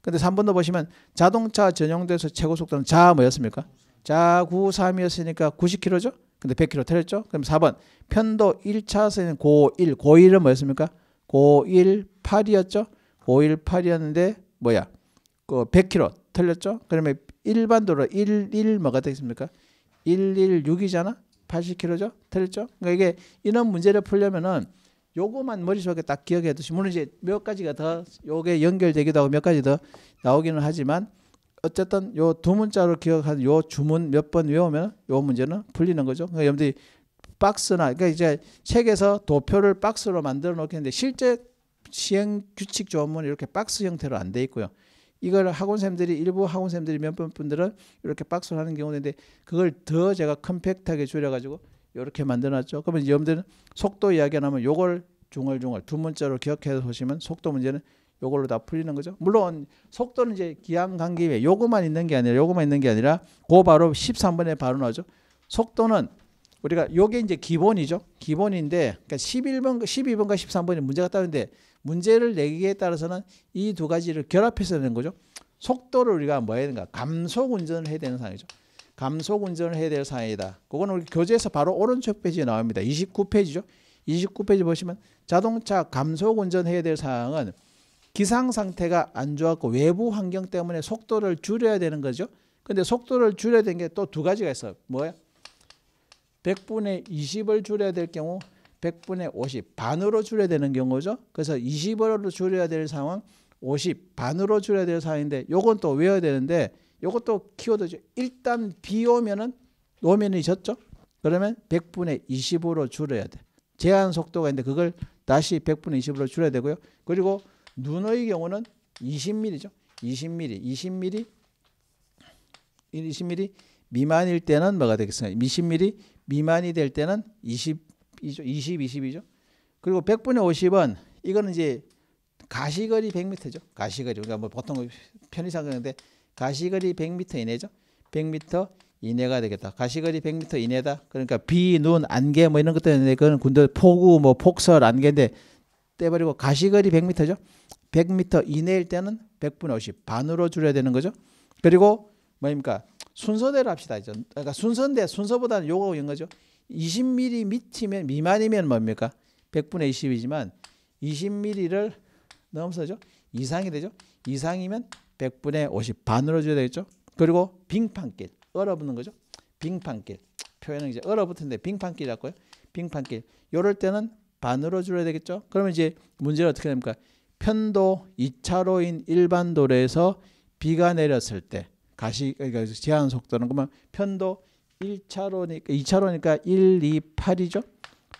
근데 3번도 보시면 자동차 전용도에서 최고 속도는 자 뭐였습니까? 자 93이었으니까 90km죠. 근데 100km 틀렸죠. 그럼 4번 편도 1차선은 고1 고1은 뭐였습니까? 고 1 8이었죠. 고1 8이었는데 뭐야? 그 100km 틀렸죠. 그러면 일반도로 11 뭐가 되겠습니까? 116이잖아. 80km죠. 틀렸죠? 그러니까 이게 이런 문제를 풀려면은 요거만 머릿속에 딱 기억해 두시 물론 이제 몇 가지가 더 요게 연결되기도 하고 몇 가지 더 나오기는 하지만 어쨌든 요 두 문자로 기억하는 요 주문 몇 번 외우면 요 문제는 풀리는 거죠. 그러니까 여러분들이 박스나 그러니까 이제 책에서 도표를 박스로 만들어 놓겠는데 실제 시행 규칙 조문은 이렇게 박스 형태로 안 돼 있고요. 이걸 학원쌤들이 일부 학원쌤들이 몇번 분들은 이렇게 박스를 하는 경우도 있는데 그걸 더 제가 컴팩트하게 줄여가지고 이렇게 만들어놨죠. 그러면 여러분들은 속도 이야기 안 하면 요걸 중얼중얼 두 문자로 기억해 보시면 속도 문제는 요걸로 다 풀리는 거죠. 물론 속도는 이제 기하관계에 요거만 있는 게 아니라 요거만 있는 게 아니라 고 그 바로 13번에 바로 나오죠. 속도는 우리가 요게 이제 기본이죠. 기본인데 그러니까 11번, 12번과 13번이 문제가 따는데 문제를 내기에 따라서는 이 두 가지를 결합해서 되는 거죠. 속도를 우리가 뭐 해야 되는가? 감속 운전을 해야 되는 상황이죠. 감속 운전을 해야 될 상황이다. 그건 우리 교재에서 바로 오른쪽 페이지에 나옵니다. 29페이지죠. 29페이지 보시면 자동차 감속 운전해야 될 사항은 기상 상태가 안 좋았고 외부 환경 때문에 속도를 줄여야 되는 거죠. 근데 속도를 줄여야 되는 게 또 두 가지가 있어요. 뭐야? 100분의 20을 줄여야 될 경우 100분의 50 반으로 줄여야 되는 경우죠. 그래서 20으로 줄여야 될 상황 50 반으로 줄여야 될 상황인데 요건 또 외워야 되는데 요것도 키워드죠. 일단 비 오면은 노면이 졌죠. 그러면 100분의 20으로 줄여야 돼. 제한 속도가 있는데 그걸 다시 100분의 20으로 줄여야 되고요. 그리고 눈의 경우는 20mm죠. 20mm, 20mm, 20mm 미만일 때는 뭐가 되겠습니까? 20mm 미만이 될 때는 20 20이죠. 20, 20이죠. 그리고 100분의 50은 이거는 이제 가시거리 100m죠. 가시거리. 그러니까 뭐 보통 편의상 그런데 가시거리 100m 이내죠. 100m 이내가 되겠다. 가시거리 100m 이내다. 그러니까 비, 눈, 안개 뭐 이런 것도 있는데 그건 군대 폭우, 뭐 폭설, 안개인데 떼버리고 가시거리 100m죠. 100m 이내일 때는 100분의 50 반으로 줄여야 되는 거죠. 그리고 뭐입니까 순서대로 합시다. 이제. 그러니까 순서인데 순서보다는 요거 인 거죠. 20mm 밑이면 미만이면 뭡니까? 100분의 20이지만 20mm를 넘어서죠. 이상이 되죠. 이상이면 100분의 50 반으로 줘야 되겠죠. 그리고 빙판길 얼어붙는 거죠. 빙판길 표현은 이제 얼어붙은데 빙판길 같고요. 빙판길 요럴 때는 반으로 줄여야 되겠죠. 그러면 이제 문제는 어떻게 됩니까? 편도 2차로인 일반 도로에서 비가 내렸을 때 가시 그러니까 제한 속도는 그러면 편도 1차로니까 2차로니까 1, 2, 8이죠.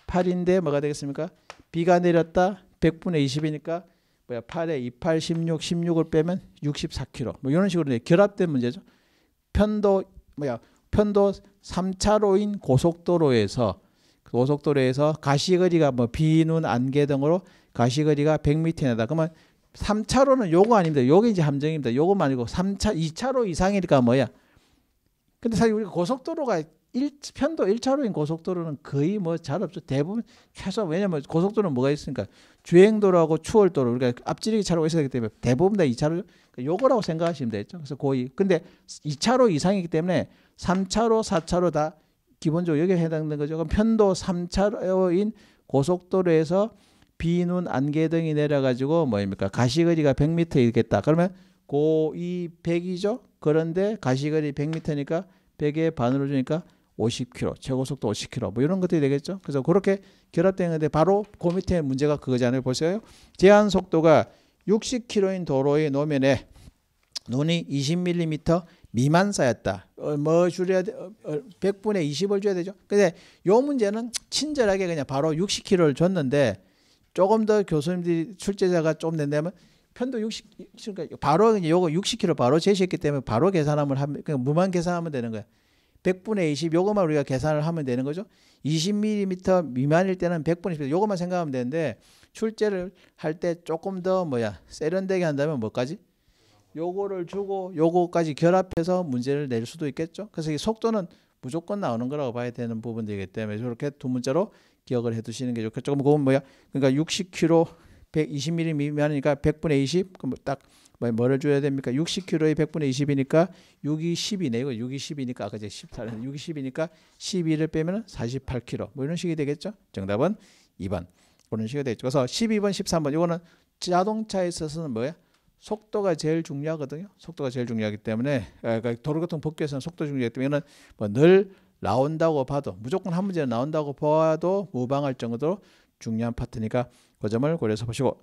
8인데 뭐가 되겠습니까? 비가 내렸다. 100분의 20이니까 뭐야 8에 2, 8, 16, 16을 빼면 64km. 뭐 이런 식으로 결합된 문제죠. 편도 뭐야 편도 3차로인 고속도로에서 고속도로에서 가시거리가 뭐 비 눈 안개 등으로 가시거리가 1 0 0 m 에다 그러면 3차로는 요거 아닙니다. 요게 이제 함정입니다. 요거만 아니고 3차 2차로 이상이니까 뭐야? 근데 사실 우리 고속도로가 일, 편도 1차로인 고속도로는 거의 뭐 잘 없죠. 대부분 최소 왜냐면 고속도로는 뭐가 있으니까 주행도로하고 추월도로 우리가 앞지르기 차로가 있어야 되기 때문에 대부분 다 2차로 그러니까 요거라고 생각하시면 되죠. 그래서 거의 근데 2차로 이상이기 때문에 3차로, 4차로 다 기본적으로 여기에 해당되는 거죠. 그럼 편도 3차로인 고속도로에서 비눈 안개등이 내려가지고 뭐입니까? 가시거리가 100m 이게딱 그러면 고이 100이죠. 그런데 가시거리 100m니까 100의 반으로 주니까 50km, 최고 속도 50km, 뭐 이런 것들이 되겠죠. 그래서 그렇게 결합된건데 바로 그 밑에 문제가 그거잖아요. 보세요. 제한 속도가 60km인 도로의 노면에 눈이 20mm 미만 쌓였다. 어, 뭐 줄여야 돼? 어, 100분의 어, 20을 줘야 되죠. 근데 요 문제는 친절하게 그냥 바로 60km를 줬는데 조금 더 교수님들이 출제자가 좀된다면 편도 60 그러니까 바로 이제 요거 60km 바로 제시했기 때문에 바로 계산하면 하면 그러 그러니까 무만 계산하면 되는 거야. 100분의 20 요거만 우리가 계산을 하면 되는 거죠. 20mm 미만일 때는 100분의 10 요거만 생각하면 되는데 출제를 할 때 조금 더 뭐야 세련되게 한다면 뭐까지? 요거를 주고 요거까지 결합해서 문제를 낼 수도 있겠죠. 그래서 이 속도는 무조건 나오는 거라고 봐야 되는 부분이기 때문에 저렇게 두 문자로 기억을 해두시는 게 좋겠죠. 그럼 그건 뭐야? 그러니까 60km 120mm 미만이니까 100분의 20 그럼 딱 뭐 뭐를 줘야 됩니까? 60kg의 100분의 20이니까 6이 10이네. 이거 6이 10이니까 아까 제가 14는 6이 10이니까 12를 빼면 48kg. 뭐 이런 식이 되겠죠? 정답은 2번. 그런 식이 되겠죠. 그래서 12번, 13번 이거는 자동차에 있어서는 뭐야? 속도가 제일 중요하거든요. 속도가 제일 중요하기 때문에 아, 그러니까 도로교통 법규에서는 속도 중요하기 때문에 뭐 늘 나온다고 봐도 무조건 한 문제는 나온다고 봐도 무방할 정도로 중요한 파트니까 그 점을 고려해서 보시고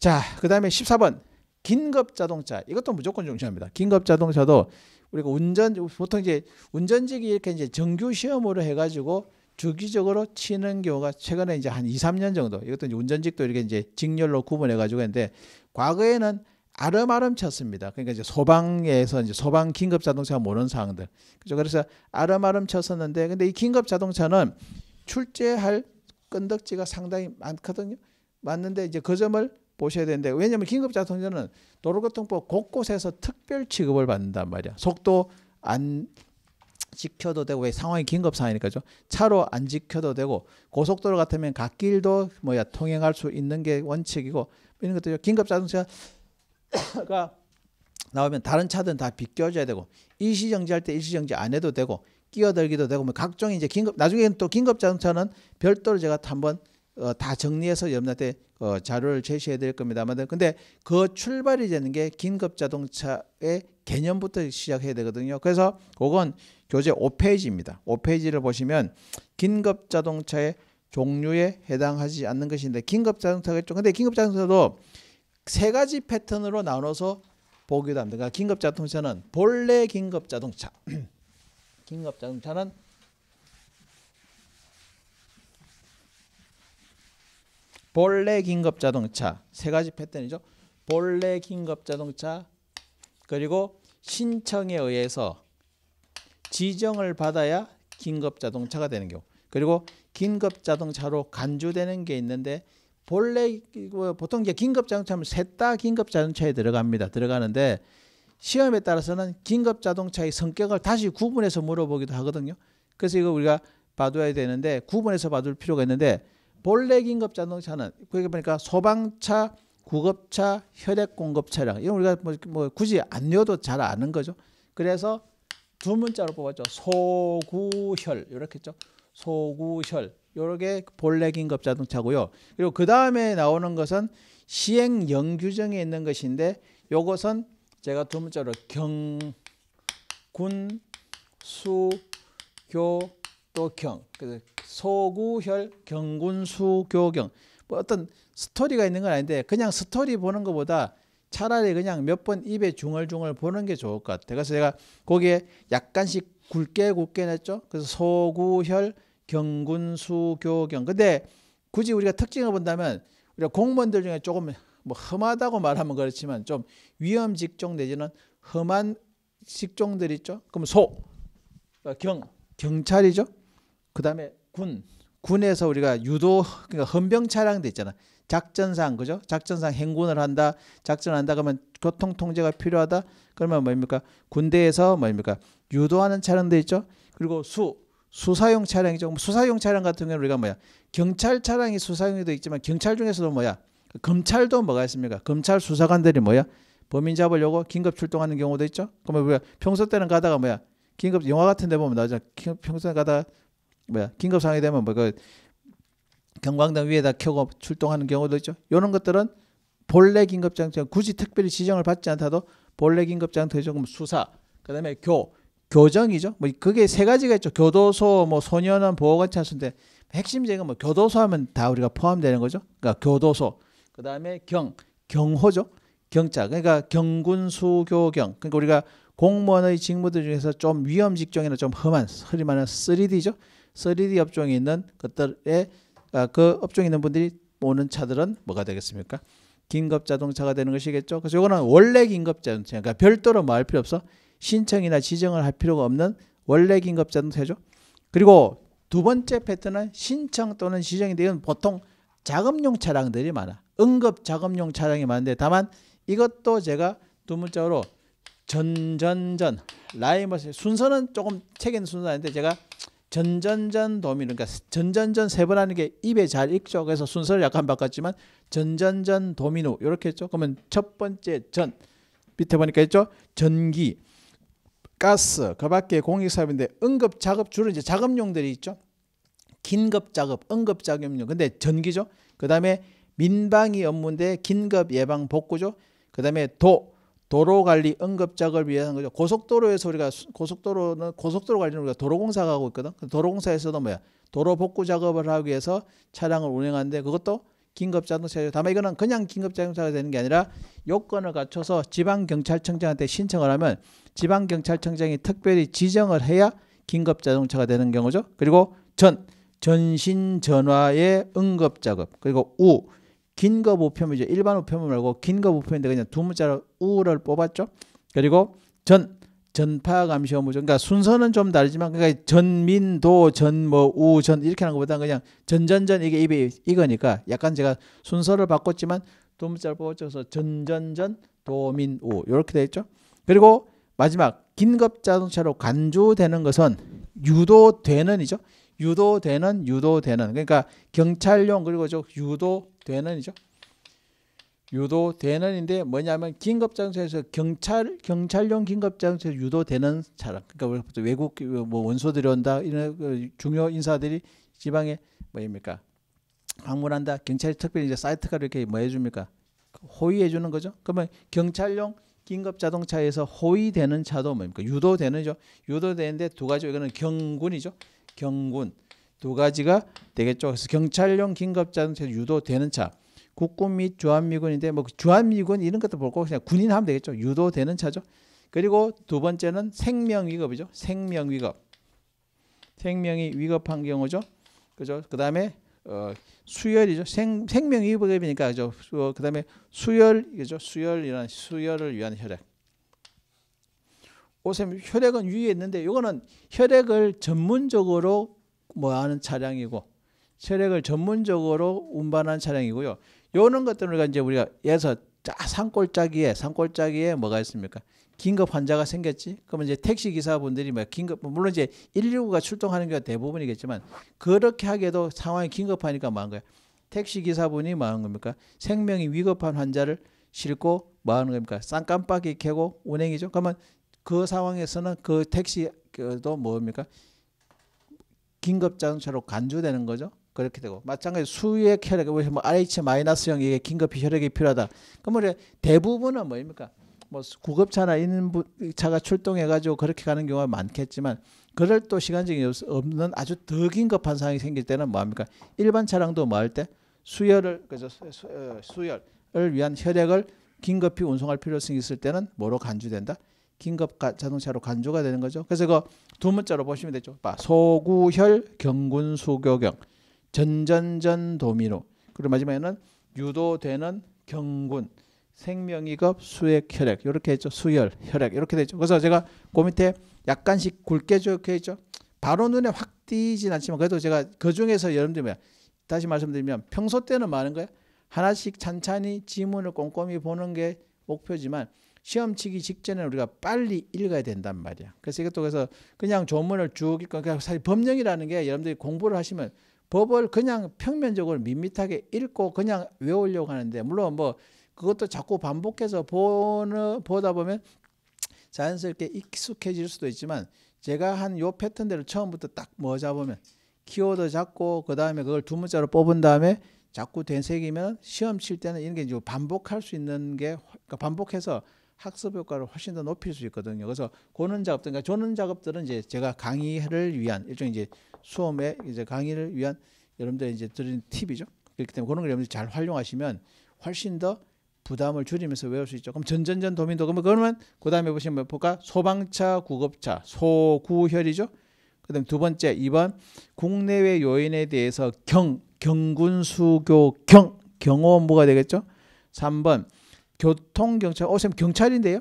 자그 다음에 14번 긴급 자동차 이것도 무조건 중요합니다. 긴급 자동차도 우리가 운전 보통 이제 운전직이 이렇게 이제 정규 시험으로 해가지고 주기적으로 치는 경우가 최근에 이제 한 2, 3년 정도 이것도 이제 운전직도 이렇게 이제 직렬로 구분해가지고 했는데 과거에는 아름아름 쳤습니다. 그러니까 이제 소방에서 이제 소방 긴급 자동차 모는 사항들. 그죠? 그래서 아름아름 쳤었는데 근데 이 긴급 자동차는 출제할 끈덕지가 상당히 많거든요. 맞는데 이제 그 점을 보셔야 되는데 왜냐하면 긴급자동차는 도로교통법 곳곳에서 특별 취급을 받는단 말이야. 속도 안 지켜도 되고 왜 상황이 긴급 상황이니까죠. 차로 안 지켜도 되고 고속도로 같으면 갓길도 뭐야 통행할 수 있는 게 원칙이고 이런 것들 긴급 자동차가 나오면 다른 차들은 다 비껴줘야 되고 일시정지할 때 일시정지 안 해도 되고 끼어들기도 되고 뭐 각종 이제 긴급 나중에는 또 긴급 자동차는 별도로 제가 한번 어, 다 정리해서 여러분한테 어, 자료를 제시해야 될 겁니다만 근데 그 출발이 되는 게 긴급자동차의 개념부터 시작해야 되거든요. 그래서 그건 교재 5페이지입니다. 5페이지를 보시면 긴급자동차의 종류에 해당하지 않는 것인데 긴급자동차겠죠. 근데 긴급자동차도 세 가지 패턴으로 나눠서 보기도 합니다. 그러니까 긴급자동차는 본래 긴급자동차 긴급자동차는 본래 긴급 자동차 세 가지 패턴이죠. 본래 긴급 자동차 그리고 신청에 의해서 지정을 받아야 긴급 자동차가 되는 경우 그리고 긴급 자동차로 간주되는 게 있는데 본래 보통 이제 긴급 자동차면 셋 다 긴급 자동차에 들어갑니다. 들어가는데 시험에 따라서는 긴급 자동차의 성격을 다시 구분해서 물어보기도 하거든요. 그래서 이거 우리가 봐둬야 되는데 구분해서 봐둘 필요가 있는데 본래 긴급 자동차는 그게 보니까 소방차, 구급차, 혈액 공급 차량 이런 우리가 뭐, 뭐 굳이 안 외워도 잘 아는 거죠. 그래서 두 문자로 뽑았죠. 소구혈 이렇게 죠 소구혈 요렇게 본래 긴급 자동차고요. 그리고 그 다음에 나오는 것은 시행 영규정에 있는 것인데 요것은 제가 두 문자로 경, 군, 수, 교, 또 경, 소구혈, 경군수교경 뭐 어떤 스토리가 있는 건 아닌데 그냥 스토리 보는 것보다 차라리 그냥 몇 번 입에 중얼중얼 보는 게 좋을 것 같아요. 그래서 제가 거기에 약간씩 굵게 굵게 냈죠. 그래서 소구혈, 경군수교경 근데 굳이 우리가 특징을 본다면 우리가 공무원들 중에 조금 뭐 험하다고 말하면 그렇지만 좀 위험 직종 내지는 험한 직종들 있죠. 그럼 소, 어, 경, 경찰이죠. 그다음에 군 군에서 우리가 유도 그러니까 헌병 차량도 있잖아. 작전상 그죠? 작전상 행군을 한다. 작전한다 그러면 교통 통제가 필요하다. 그러면 뭡니까? 군대에서 뭡니까? 유도하는 차량도 있죠. 그리고 수 수사용 차량이죠. 수사용 차량 같은 경우는 우리가 뭐야? 경찰 차량이 수사용에도 있지만 경찰 중에서도 뭐야? 검찰도 뭐가 있습니까? 검찰 수사관들이 뭐야? 범인 잡으려고 긴급 출동하는 경우도 있죠. 그러면 우리가 평소 때는 가다가 뭐야? 긴급 영화 같은 데 보면 나중에 평소에 가다 뭐야 긴급 상황이 되면 뭐 그 경광등 위에다 켜고 출동하는 경우도 있죠. 이런 것들은 본래 긴급장치 굳이 특별히 지정을 받지 않더라도 본래 긴급장치 조금 수사 그다음에 교 교정이죠. 뭐 그게 세 가지가 있죠. 교도소, 뭐 소년원, 보호관찰소인데 핵심적인뭐 교도소 하면 다 우리가 포함되는 거죠. 그러니까 교도소, 그다음에 경, 경호죠. 경찰 그러니까 경군수교경. 그러니까 우리가 공무원의 직무들 중에서 좀 위험 직종이나 좀 험한, 허리만한 3D죠. 3D 업종이 있는 것들에 아, 그 업종이 있는 분들이 오는 차들은 뭐가 되겠습니까? 긴급 자동차가 되는 것이겠죠. 그래서 이거는 원래 긴급 자동차, 그러니까 별도로 뭐 할 필요 없어 신청이나 지정을 할 필요가 없는 원래 긴급 자동차죠. 그리고 두 번째 패턴은 신청 또는 지정이 되는 보통 자금용 차량들이 많아. 응급 자금용 차량이 많은데 다만 이것도 제가 두 문자로 전전전 라이머스 순서는 조금 책임 순서 아닌데 제가 전전전 도미 그러니까 전전전 세 번 하는 게 입에 잘 익죠. 그래서 순서를 약간 바꿨지만 전전전 도미노 이렇게 했죠. 그러면 첫 번째 전 밑에 보니까 있죠. 전기, 가스, 그 밖에 공익사업인데 응급 작업 주로 이제 작업용들이 있죠. 긴급 작업, 응급 작업용. 근데 전기죠. 그다음에 민방위 업무인데 긴급 예방 복구죠. 그다음에 도 도로 관리 응급 작업을 위한 거죠. 고속도로에서 우리가 고속도로는 고속도로 관리는 우리가 도로공사가 하고 있거든. 도로공사에서도 뭐야? 도로 복구 작업을 하기 위해서 차량을 운행하는데 그것도 긴급 자동차죠. 다만 이거는 그냥 긴급 자동차가 되는 게 아니라 요건을 갖춰서 지방 경찰청장한테 신청을 하면 지방 경찰청장이 특별히 지정을 해야 긴급 자동차가 되는 경우죠. 그리고 전 전신 전화의 응급 작업 그리고 우 긴거우편물이죠 일반 우편물 말고 긴거우편인데 그냥 두 문자로 우를 뽑았죠. 그리고 전 전파 감시 업무 죠 그러니까 순서는 좀 다르지만 그러니까 전민도 전 뭐 우 전 이렇게 하는 것보다 는 그냥 전전전 이게 입에 이거니까 약간 제가 순서를 바꿨지만 두 문자를 뽑아줘서 전전전 도민우 이렇게 돼 있죠. 그리고 마지막 긴급 자동차로 간주되는 것은 유도되는이죠. 유도되는 유도되는 그러니까 경찰용 그리고 저 유도 대난이죠. 유도 대난인데 뭐냐면 긴급장소에서 경찰 경찰용 긴급장소에서 유도 대난 차량 그러니까 외국 뭐 원소들이 온다 이런 그 중요 인사들이 지방에 뭐입니까 방문한다 경찰 특별히 이제 사이트가 이렇게 뭐 해줍니까 호위해 주는 거죠 그러면 경찰용 긴급 자동차에서 호위되는 차도 뭡니까 유도되는죠 유도되는데 두 가지 이거는 경군이죠 경군 두 가지가 되겠죠. 그래서 경찰용 긴급자동차 유도되는 차. 국군 및 주한미군인데 뭐 그 주한미군 이런 것도 볼 거고 그냥 군인 하면 되겠죠. 유도되는 차죠. 그리고 두 번째는 생명위급이죠. 생명위급. 생명이 위급한 경우죠. 그죠? 그다음에 어, 수혈이죠. 생, 생명위급이니까 그죠? 어, 그다음에 수혈 이죠. 수혈이란 수혈을 위한 혈액. 오쌤 혈액은 위에 있는데 이거는 혈액을 전문적으로 뭐 하는 차량이고 체력을 전문적으로 운반하는 차량이고요. 요런 것들 우리가 이제 우리가 예서 산골짜기에 산골짜기에 뭐가 있습니까? 긴급 환자가 생겼지. 그러면 이제 택시 기사분들이 뭐 긴급 뭐 물론 이제 119가 출동하는 게 대부분이겠지만 그렇게 하게도 상황이 긴급하니까 뭐한 거야. 택시 기사분이 뭐하 겁니까? 생명이 위급한 환자를 싣고 뭐 하는 겁니까? 쌍깜빡이 켜고 운행이죠. 그러면 그 상황에서는 그 택시도 뭡니까? 긴급장차로 간주되는 거죠. 그렇게 되고 마찬가지 수의 혈액 왜뭐 RH 마이너스형 이게 긴급히 혈액이 필요하다. 그러면 그러니까 뭐 대부분은 뭐입니까? 뭐 구급차나 있는 차가 출동해 가지고 그렇게 가는 경우가 많겠지만 그럴 또 시간적인 없는 아주 더 긴급한 상황이 생길 때는 뭐합니까? 일반 차량도 뭐할때 수혈을 그죠 어, 수혈을 위한 혈액을 긴급히 운송할 필요성이 있을 때는 뭐로 간주된다? 긴급 자동차로 간주가 되는 거죠. 그래서 그두 문자로 보시면 되죠. 소구혈 경군수교경 전전전 도미노 그리고 마지막에는 유도되는 경군 생명이급 수액 혈액 이렇게 했죠. 수혈 혈액 이렇게 되죠. 그래서 제가 그 밑에 약간씩 굵게 적혀 있죠. 바로 눈에 확 띄진 않지만 그래도 제가 그 중에서 여러분들 뭐야 다시 말씀드리면 평소 때는 많은 거예요 하나씩 찬찬히 지문을 꼼꼼히 보는 게 목표지만 시험 치기 직전에 우리가 빨리 읽어야 된단 말이야. 그래서 이것도 그래서 그냥 조문을 쭉 읽고 그러 그러니까 사실 법령이라는 게 여러분들이 공부를 하시면 법을 그냥 평면적으로 밋밋하게 읽고 그냥 외우려고 하는데 물론 뭐 그것도 자꾸 반복해서 보는 보다 보면 자연스럽게 익숙해질 수도 있지만 제가 한 요 패턴대로 처음부터 딱뭐 잡으면 키워드 잡고 그 다음에 그걸 두 문자로 뽑은 다음에 자꾸 되새기면 시험 칠 때는 이런 게 반복할 수 있는 게 그러니까 반복해서 학습 효과를 훨씬 더 높일 수 있거든요. 그래서 고는 작업들, 그러니까 조는 작업들은 이제 제가 강의를 위한 일종의 이제 수험에 이제 강의를 위한 여러분들 이제 드리는 팁이죠. 그렇기 때문에 그런 걸 여러분들이 잘 활용하시면 훨씬 더 부담을 줄이면서 외울 수 있죠. 그럼 전전전 도민도 그러면 그러면 그다음에 보시면 볼까? 소방차, 구급차, 소구혈이죠. 그다음 두 번째 이번 국내외 요인에 대해서 경 경군수교 경 경호 뭐가 되겠죠? 3번 교통경찰, 오쌤 어, 경찰인데요.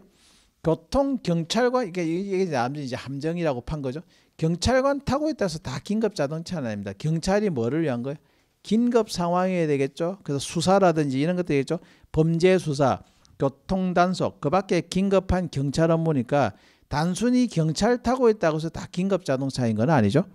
교통경찰관, 이게, 이게 남자 이제 함정이라고 판 거죠. 경찰관 타고 있다서 다 긴급자동차 아닙니다. 경찰이 뭐를 위한 거예요? 긴급 상황이어야 되겠죠. 그래서 수사라든지 이런 것들이겠죠 범죄 수사, 교통 단속, 그 밖에 긴급한 경찰 업무니까 단순히 경찰 타고 있다고 해서 다 긴급 자동차인 건 아니죠.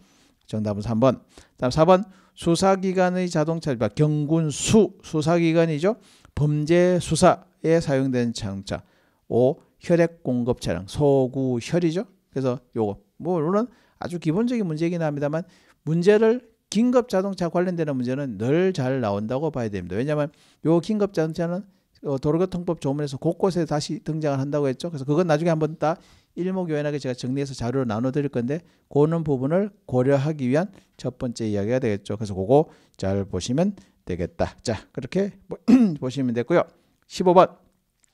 정답은 3번. 다음 4번 수사기관의 자동차, 를 경군 수 수사기관이죠. 범죄 수사 에사용된는 자동차. 5. 혈액 공급 차량. 소구 혈이죠. 그래서 요거 뭐 물론 아주 기본적인 문제이긴 합니다만 문제를 긴급 자동차 관련되는 문제는 늘 잘 나온다고 봐야 됩니다. 왜냐하면 요 긴급 자동차는 어, 도로교통법 조문에서 곳곳에 다시 등장을 한다고 했죠. 그래서 그건 나중에 한번 딱 일목요연하게 제가 정리해서 자료를 나눠드릴 건데 고는 부분을 고려하기 위한 첫 번째 이야기가 되겠죠. 그래서 그거 잘 보시면 되겠다. 자 그렇게 보시면 됐고요. 15번.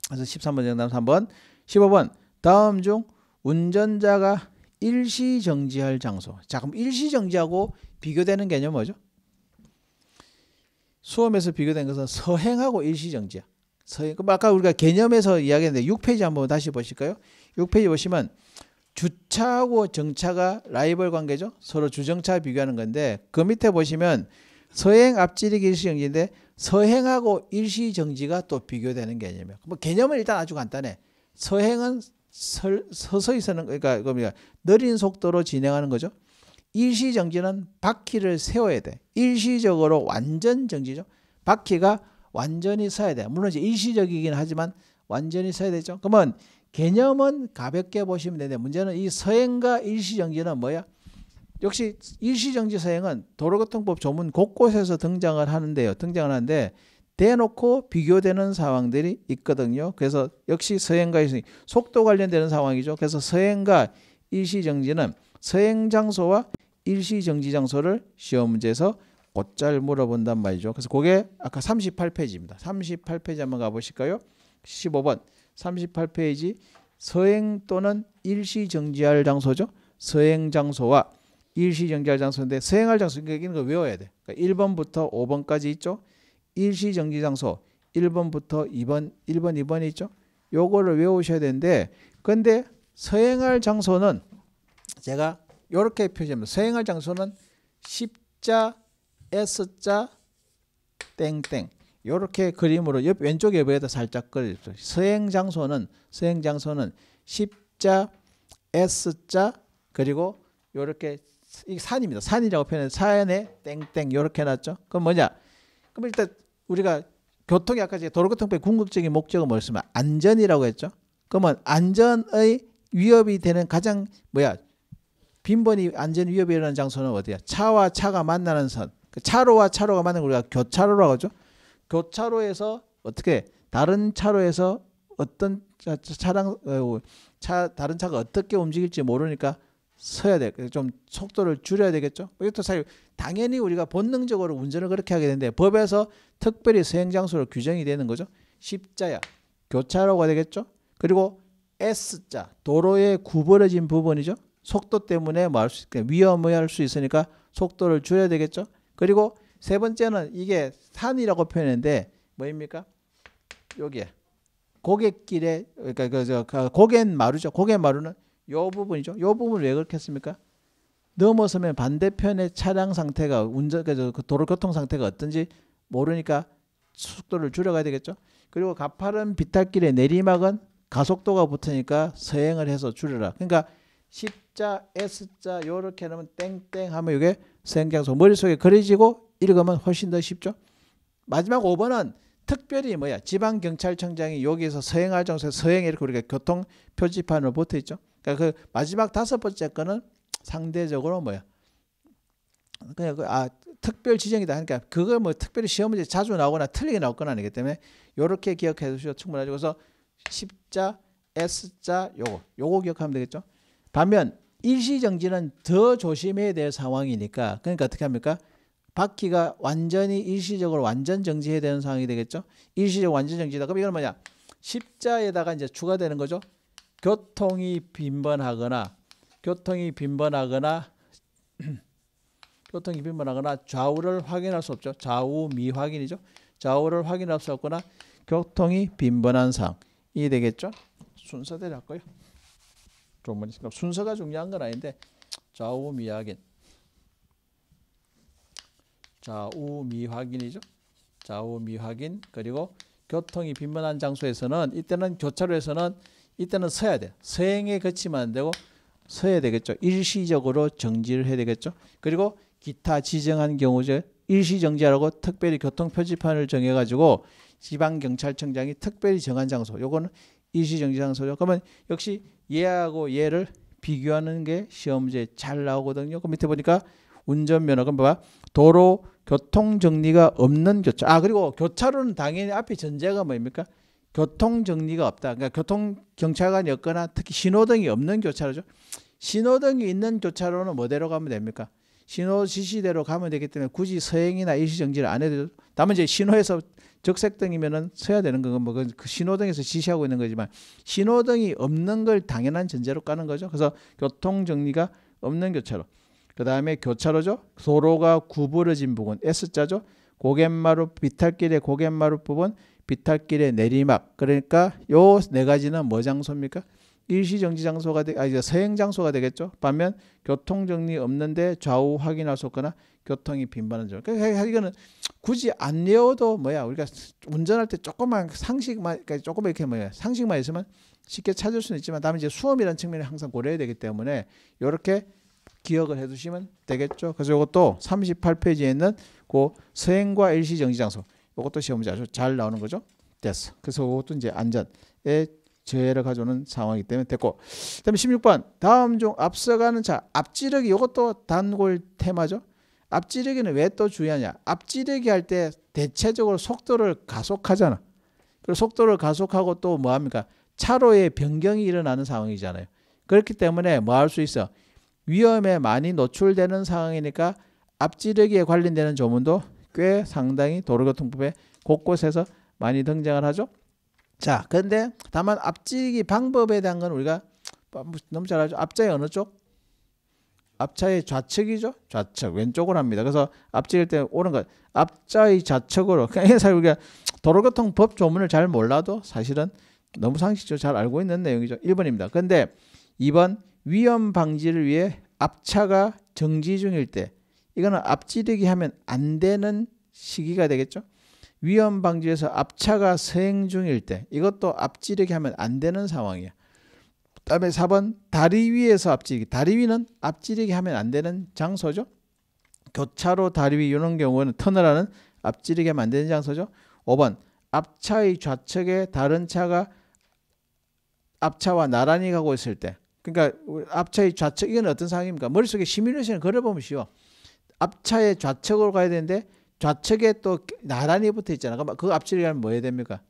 그래서 13번 정답 3번. 15번. 다음 중 운전자가 일시 정지할 장소. 자, 그럼 일시 정지하고 비교되는 개념 뭐죠? 수험에서 비교된 것은 서행하고 일시 정지야. 서행. 그럼 아까 우리가 개념에서 이야기했는데 6페이지 한번 다시 보실까요? 6페이지 보시면 주차하고 정차가 라이벌 관계죠. 서로 주정차 비교하는 건데 그 밑에 보시면 서행 앞지르기 일시 정지인데 서행하고 일시정지가 또 비교되는 개념이에요. 뭐 개념은 일단 아주 간단해. 서행은 설, 서서히 서는 그러니까 그러니까 느린 속도로 진행하는 거죠. 일시 정지는 바퀴를 세워야 돼. 일시적으로 완전 정지죠. 바퀴가 완전히 서야 돼. 물론 이제 일시적이긴 하지만 완전히 서야 되죠. 그러면 개념은 가볍게 보시면 되는데 문제는 이 서행과 일시 정지는 뭐야? 역시 일시정지 사행은 도로교통법 조문 곳곳에서 등장을 하는데요. 등장을 하는데 대놓고 비교되는 상황들이 있거든요. 그래서 역시 서행과 일시 속도 관련되는 상황이죠. 그래서 서행과 일시정지는 서행 장소와 일시정지 장소를 시험 문제에서 곧잘 물어본단 말이죠. 그래서 그게 아까 38페이지입니다. 38페이지 한번 가보실까요? 15번 38페이지 서행 또는 일시정지할 장소죠. 서행 장소와 일시 정지할 장소인데 수행할 장소 그러니거 외워야 돼. 그러니까 1번부터 5번까지 있죠. 일시 정지 장소 1번부터 2번, 1번, 2번 있죠. 요거를 외우셔야 되는데 근데 서행할 장소는 제가 이렇게 표시합니다. 서행할 장소는 십자 S자 땡땡 이렇게 그림으로 옆 왼쪽 옆에다 살짝 그려주세행 장소는 서행 장소는 십자 S자 그리고 이렇게 이 산입니다. 산이라고 표현해 산에 땡땡 이렇게 해놨죠. 그럼 뭐냐? 그럼 일단 우리가 교통이 아까 제가 도로교통법의 궁극적인 목적은 뭐였으면 안전이라고 했죠. 그러면 안전의 위협이 되는 가장 뭐야 빈번히 안전 위협이 일어나는 장소는 어디야? 차와 차가 만나는 선. 그 차로와 차로가 만나는 우리가 교차로라고 하죠. 교차로에서 어떻게 다른 차로에서 어떤 차, 차량 어, 차 다른 차가 어떻게 움직일지 모르니까 서야 돼. 좀 속도를 줄여야 되겠죠. 뭐 이것도 사실 당연히 우리가 본능적으로 운전을 그렇게 하게 되는데 법에서 특별히 수행 장소로 규정이 되는 거죠. 십자야, 교차로가 되겠죠. 그리고 S자, 도로에 구부러진 부분이죠. 속도 때문에 뭐 할 수 있게 위험을 할 수 있으니까 속도를 줄여야 되겠죠. 그리고 세 번째는 이게 산이라고 표현했는데 뭐입니까? 여기에 고객길에 그러니까 그저 그 고갯마루죠. 고갯마루는 요 부분이죠. 요 부분 을왜 그렇게 했습니까? 넘어서면 반대편의 차량 상태가 운전 그 도로 교통 상태가 어떤지 모르니까 속도를 줄여가야 되겠죠. 그리고 가파른 비탈길의 내리막은 가속도가 붙으니까 서행을 해서 줄여라. 그러니까 십자 S자 요렇게 하면 땡땡 하면 이게 서행장소 머릿속에 그려지고 읽으면 훨씬 더 쉽죠. 마지막 5번은 특별히 뭐야 지방경찰청장이 여기에서 서행할 정소에 서행 이렇게 우리가 교통 표지판으로 붙어 있죠. 그러니까 그 마지막 다섯 번째 거는 상대적으로 뭐야? 그냥 그, 아 특별 지정이다 하니까 그러니까 그걸 뭐 특별히 시험 문제 자주 나오거나 틀리게 나올 건 아니기 때문에 요렇게 기억해 주셔도 충분하죠. 그래서 십자 S자 요거 요거 기억하면 되겠죠. 반면 일시정지는 더 조심해야 될 상황이니까 그러니까 어떻게 합니까? 바퀴가 완전히 일시적으로 완전 정지해야 되는 상황이 되겠죠. 일시적 완전 정지다. 그럼 이건 뭐냐? 십자에다가 이제 추가되는 거죠. 교통이 빈번하거나 교통이 빈번하거나 교통이 빈번하거나 좌우를 확인할 수 없죠. 좌우 미확인이죠. 좌우를 확인할 수 없거나 교통이 빈번한 상이 되겠죠. 순서대로 할 거예요. 조문 순서가 중요한 건 아닌데 좌우 미확인 좌우 미확인이죠. 좌우 미확인 그리고 교통이 빈번한 장소에서는 이때는 교차로에서는 이때는 서야 돼. 서행에 그치면 안 되고 서야 되겠죠. 일시적으로 정지를 해야 되겠죠. 그리고 기타 지정한 경우죠 일시정지하라고 특별히 교통표지판을 정해가지고 지방경찰청장이 특별히 정한 장소. 요거는 일시정지 장소죠. 그러면 역시 얘하고 얘를 비교하는 게 시험제 잘 나오거든요. 그 밑에 보니까 운전면허. 그럼 봐봐. 도로 교통정리가 없는 교차. 아 그리고 교차로는 당연히 앞에 전제가 뭡니까? 교통 정리가 없다. 그러니까 교통 경찰관이 없거나 특히 신호등이 없는 교차로죠. 신호등이 있는 교차로는 뭐대로 가면 됩니까? 신호 지시대로 가면 되기 때문에 굳이 서행이나 일시정지를 안 해도 다만 이제 신호에서 적색등이면은 서야 되는 건뭐그 그 신호등에서 지시하고 있는 거지만 신호등이 없는 걸 당연한 전제로 까는 거죠. 그래서 교통 정리가 없는 교차로. 그다음에 교차로죠. 도로가 구부러진 부분 S자죠. 고갯마루 비탈길의 고갯마루 부분 비탈길의 내리막 그러니까 요 네 가지는 뭐 장소입니까? 일시정지 장소가 되, 아 이제 서행 장소가 되겠죠. 반면 교통정리 없는데 좌우 확인할 수 없거나 교통이 빈번한 점. 그러니까 이거는 굳이 안내어도 뭐야 우리가 운전할 때 조금만 상식만 그러니까 조금 이렇게 뭐야 상식만 있으면 쉽게 찾을 수는 있지만 다음에 이제 수험이라는 측면을 항상 고려해야 되기 때문에 이렇게 기억을 해두시면 되겠죠. 그래서 이것도 38페이지에 있는 그 서행과 일시정지 장소. 그것도 시험지 아주 잘 나오는 거죠. 됐어. 그래서 그것도 이제 안전에 저해를 가져오는 상황이기 때문에 됐고. 그다음에 16번 다음 중 앞서가는 자 앞지르기 이것도 단골 테마죠. 앞지르기는 왜또 중요하냐? 앞지르기 할 때 대체적으로 속도를 가속하잖아. 그리고 속도를 가속하고 또뭐 합니까? 차로의 변경이 일어나는 상황이잖아요. 그렇기 때문에 뭐할 수 있어? 위험에 많이 노출되는 상황이니까 앞지르기에 관련되는 조문도 꽤 상당히 도로교통법에 곳곳에서 많이 등장을 하죠. 자, 그데 다만 앞지기 방법에 대한 건 우리가 너무 잘 알죠. 앞자의 어느 쪽? 앞차의 좌측이죠. 좌측 왼쪽으로 합니다. 그래서 앞질일 때 오른 것 앞자의 좌측으로 그냥 사실 우리가 도로교통법 조문을 잘 몰라도 사실은 너무 상식적으로 잘 알고 있는 내용이죠. 1번입니다. 근데 2번 위험 방지를 위해 앞차가 정지 중일 때 이거는 앞지르기 하면 안 되는 시기가 되겠죠. 위험 방지에서 앞차가 서행 중일 때 이것도 앞지르기 하면 안 되는 상황이야. 다음에 4번 다리 위에서 앞지르기. 다리 위는 앞지르기 하면 안 되는 장소죠. 교차로 다리 위 이런 경우는 터널하는 앞지르기 하면 안 되는 장소죠. 5번 앞차의 좌측에 다른 차가 앞차와 나란히 가고 있을 때 그러니까 앞차의 좌측 이건 어떤 상황입니까? 머릿속에 시뮬레이션을 걸어보면 쉬워. 앞차에 좌측으로 가야 되는데 좌측에 또 나란히 붙어 있잖아. 그럼 그 앞질이 하면 뭐 해야 됩니까?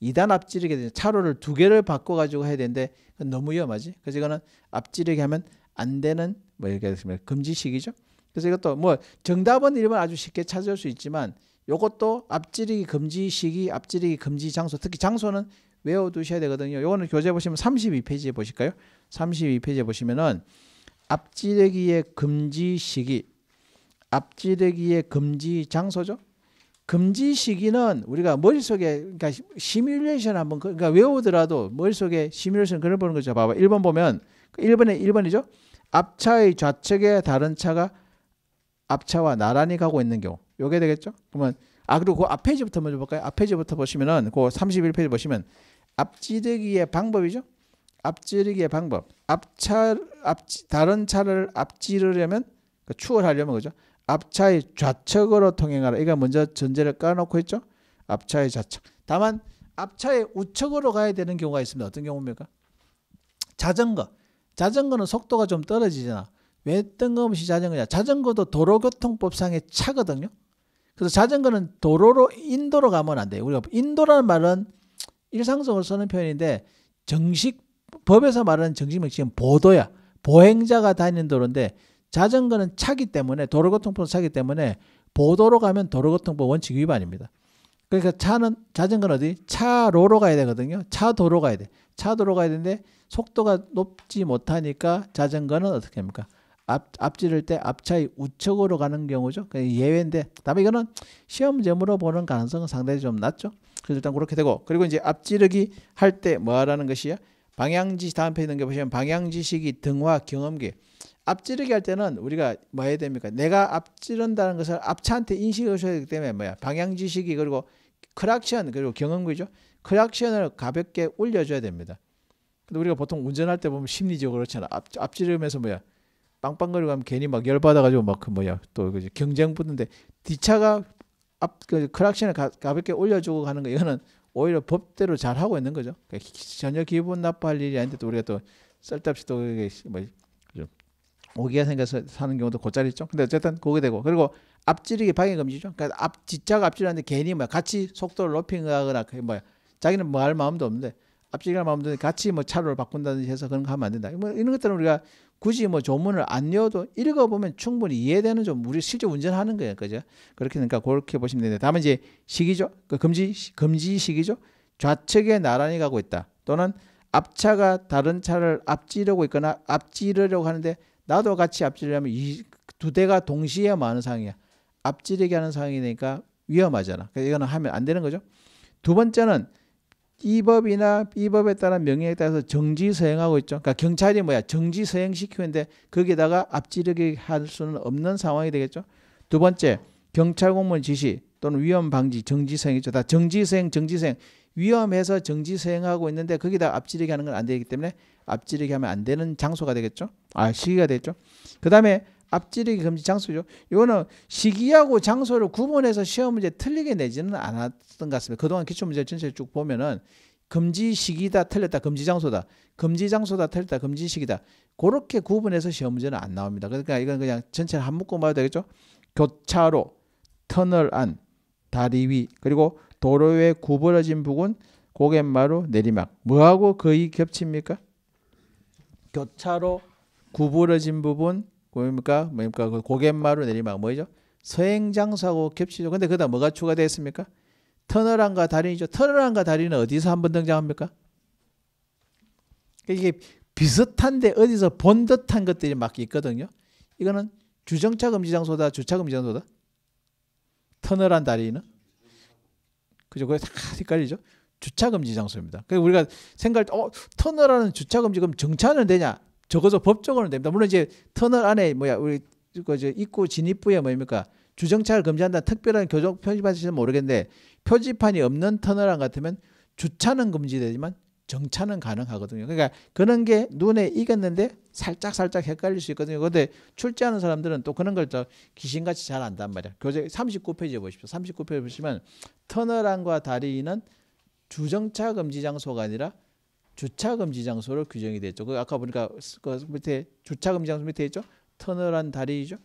2단 앞지르게 되죠. 차로를 두 개를 바꿔가지고 해야 되는데 너무 위험하지. 그래서 이거는 앞지르게 하면 안 되는 뭐 이렇게 됐습니다. 금지식이죠. 그래서 이것도 뭐 정답은 이 1번 아주 쉽게 찾을 수 있지만 요것도 앞지르기 금지식이 앞지르기 금지 장소 특히 장소는 외워두셔야 되거든요. 요거는 교재 보시면 32페이지에 보실까요? 32페이지에 보시면은 앞지르기의 금지식이 앞지르기의 금지 장소죠. 금지 시기는 우리가 머릿속에 그러니까 시뮬레이션 한번 그, 그러니까 외우더라도 머릿속에 시뮬레이션 그려보는 거죠. 봐봐. 1번 보면 1번에 그 1번이죠. 앞차의 좌측에 다른 차가 앞차와 나란히 가고 있는 경우. 요게 되겠죠? 그러면 아 그리고 그 앞페이지부터 먼저 볼까요? 앞페이지부터 보시면은 그 31페이지 보시면 앞지르기의 방법이죠. 앞지르기의 방법. 앞차 앞 다른 차를 앞지르려면 그러니까 추월하려면 그죠? 앞차의 좌측으로 통행하라. 이가 먼저 전제를 깔아놓고 있죠. 앞차의 좌측. 다만 앞차의 우측으로 가야 되는 경우가 있습니다. 어떤 경우입니까? 자전거. 자전거는 속도가 좀 떨어지잖아. 왜 뜬금없이 자전거냐? 자전거도 도로교통법상의 차거든요. 그래서 자전거는 도로로 인도로 가면 안 돼요. 우리가 인도라는 말은 일상적으로 쓰는 표현인데 정식 법에서 말하는 정식 명칭은 보도야. 보행자가 다니는 도로인데 자전거는 차기 때문에 도로교통법 차기 때문에 보도로 가면 도로교통법 원칙 위반입니다. 그러니까 차는 자전거는 어디 차로로 가야 되거든요. 차도로 가야 돼. 차도로 가야 되는데 속도가 높지 못하니까 자전거는 어떻게 합니까? 앞 앞지를 때 앞차의 우측으로 가는 경우죠. 예외인데 다음에 이거는 시험 제물로 보는 가능성은 상당히 좀 낮죠. 그래서 일단 그렇게 되고 그리고 이제 앞지르기 할 때 뭐라는 하 것이야? 방향지 시 다음 페이지 넘겨 보시면 방향지시기 등화 경험기 앞지르기 할 때는 우리가 뭐 해야 됩니까? 내가 앞지른다는 것을 앞차한테 인식을 하셔야 되기 때문에 뭐야 방향 지식이 그리고 크락션 그리고 경험구죠. 크락션을 가볍게 올려줘야 됩니다. 근데 우리가 보통 운전할 때 보면 심리적으로 그렇잖아. 앞, 앞지르면서 뭐야 빵빵거리고 하면 괜히 막 열받아가지고 막 그 뭐야 또 그치? 경쟁 붙는데 뒤차가 앞그 크락션을 가, 가볍게 올려주고 가는 거 이거는 오히려 법대로 잘 하고 있는 거죠. 그러니까 전혀 기분 나빠할 일이 아닌데 또 우리가 또 쓸데없이 또뭐 오기가 생겨서 사는 경우도 곧잘 있죠. 근데 어쨌든 그게 되고 그리고 앞지르기 방해 금지죠. 그러니까 앞 뒷차가 앞지르는데 괜히 뭐 같이 속도를 높이거나 뭐야 자기는 뭐 할 마음도 없는데 앞지르기 마음도 없는데 같이 뭐 차로를 바꾼다든지 해서 그런 거 하면 안 된다. 뭐 이런 것들은 우리가 굳이 뭐 조문을 안 읽어도 읽어보면 충분히 이해되는 좀 우리 실제 운전하는 거예요, 그죠? 그렇게 그러니까 그렇게 보시면 되는데 다만 이제 시기죠, 그 금지 금지 시기죠. 좌측에 나란히 가고 있다 또는 앞차가 다른 차를 앞지르고 있거나 앞지르려고 하는데 나도 같이 앞지르려면 이 두 대가 동시에 많은 뭐 상황이야. 앞지르게 하는 상황이니까 위험하잖아. 그러니까 이거는 하면 안 되는 거죠. 두 번째는 이 법이나 이 법에 따른 명령에 따라서 정지 서행하고 있죠. 그러니까 경찰이 뭐야? 정지 서행 시키는데 거기다가 앞지르게 할 수는 없는 상황이 되겠죠. 두 번째, 경찰 공무원 지시 또는 위험 방지 정지 서행이죠. 다 정지 서행, 정지 서행. 위험해서 정지 수행하고 있는데 거기다 앞지르게 하는 건 안 되기 때문에 앞지르게 하면 안 되는 장소가 되겠죠. 아 시기가 되겠죠. 그 다음에 앞지르기 금지 장소죠. 이거는 시기하고 장소를 구분해서 시험 문제 틀리게 내지는 않았던 것 같습니다. 그동안 기출 문제 전체 를쭉 보면은 금지 시기다 틀렸다 금지 장소다 금지 장소다 틀렸다 금지 시기다 그렇게 구분해서 시험 문제는 안 나옵니다. 그러니까 이건 그냥 전체를 한 묶음 봐야 되겠죠. 교차로, 터널 안, 다리 위 그리고 도로에 구부러진 부근 고갯마루 내리막 뭐하고 거의 겹칩니까? 교차로 구부러진 부분 뭡니까? 뭡니까? 그 고갯마루 내리막 뭐죠? 서행장사고 겹치죠. 근데 그다 뭐가 추가되습니까 터널안과 달인죠 터널안과 달인은 어디서 한 번 등장합니까? 그러니까 이게 비슷한데 어디서 본 듯한 것들이 막 있거든요. 이거는 주정차 금지 장소다, 주차 금지 장소다. 터널안 다리는 그죠? 그게 다 헷갈리죠. 주차 금지 장소입니다. 그러니까 우리가 생각할 때 어, 터널하는 주차 금지 그럼 정차는 되냐? 적어서 법적으로는 됩니다. 물론 이제 터널 안에 뭐야 우리 그 이제 입구 진입부에 뭐입니까 주정차를 금지한다 특별한 교정 표지판이시면 모르겠는데 표지판이 없는 터널 안 같으면 주차는 금지되지만 정차는 가능하거든요. 그러니까 그런 게 눈에 익었는데 살짝 살짝 헷갈릴 수 있거든요. 그런데 출제하는 사람들은 또 그런 걸또 귀신같이 잘 안단 말이야. 교재 39페이지에 보십시오. 39페이지 보시면 터널안과 다리는 주정차 금지 장소가 아니라 주차 금지 장소로 규정이 되어 있죠. 그 아까 보니까 그 밑에 주차 금지 장소 밑에 있죠. 터널안 다리죠.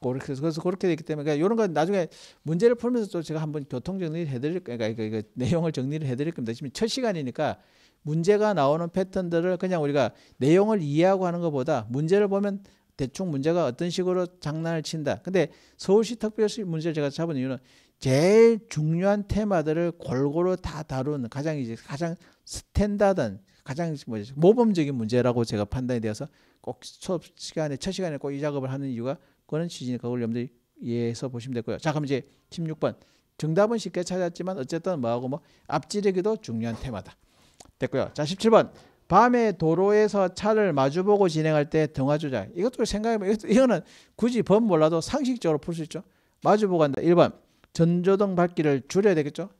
그렇게 해서 그래서 그렇게 되기 때문에 그러니까 이런 건 나중에 문제를 풀면서 또 제가 한번 교통 정리를 해드릴 그러니까 이거, 그, 이거 그 내용을 정리를 해드릴 겁니다. 지금 첫 시간이니까 문제가 나오는 패턴들을 그냥 우리가 내용을 이해하고 하는 것보다 문제를 보면 대충 문제가 어떤 식으로 장난을 친다. 근데 서울시 특별시 문제를 제가 잡은 이유는 제일 중요한 테마들을 골고루 다 다룬 가장 이제 가장 스탠다드한 가장 뭐지 모범적인 문제라고 제가 판단이 되어서 꼭 수업 시간에 첫 시간에 꼭 이 작업을 하는 이유가 그런 취지니까 그걸 여러분들이 해해서 보시면 되고요. 자 그럼 이제 16번 정답은 쉽게 찾았지만 어쨌든 뭐하고 뭐 앞지르기도 중요한 테마다. 됐고요. 자, 17번. 밤에 도로에서 차를 마주보고 진행할 때 등화 조작. 이것도 생각해보면 이거는 굳이 법 몰라도 상식적으로 풀 수 있죠. 마주보고 한다. 1번. 전조등 밝기를 줄여야 되겠죠.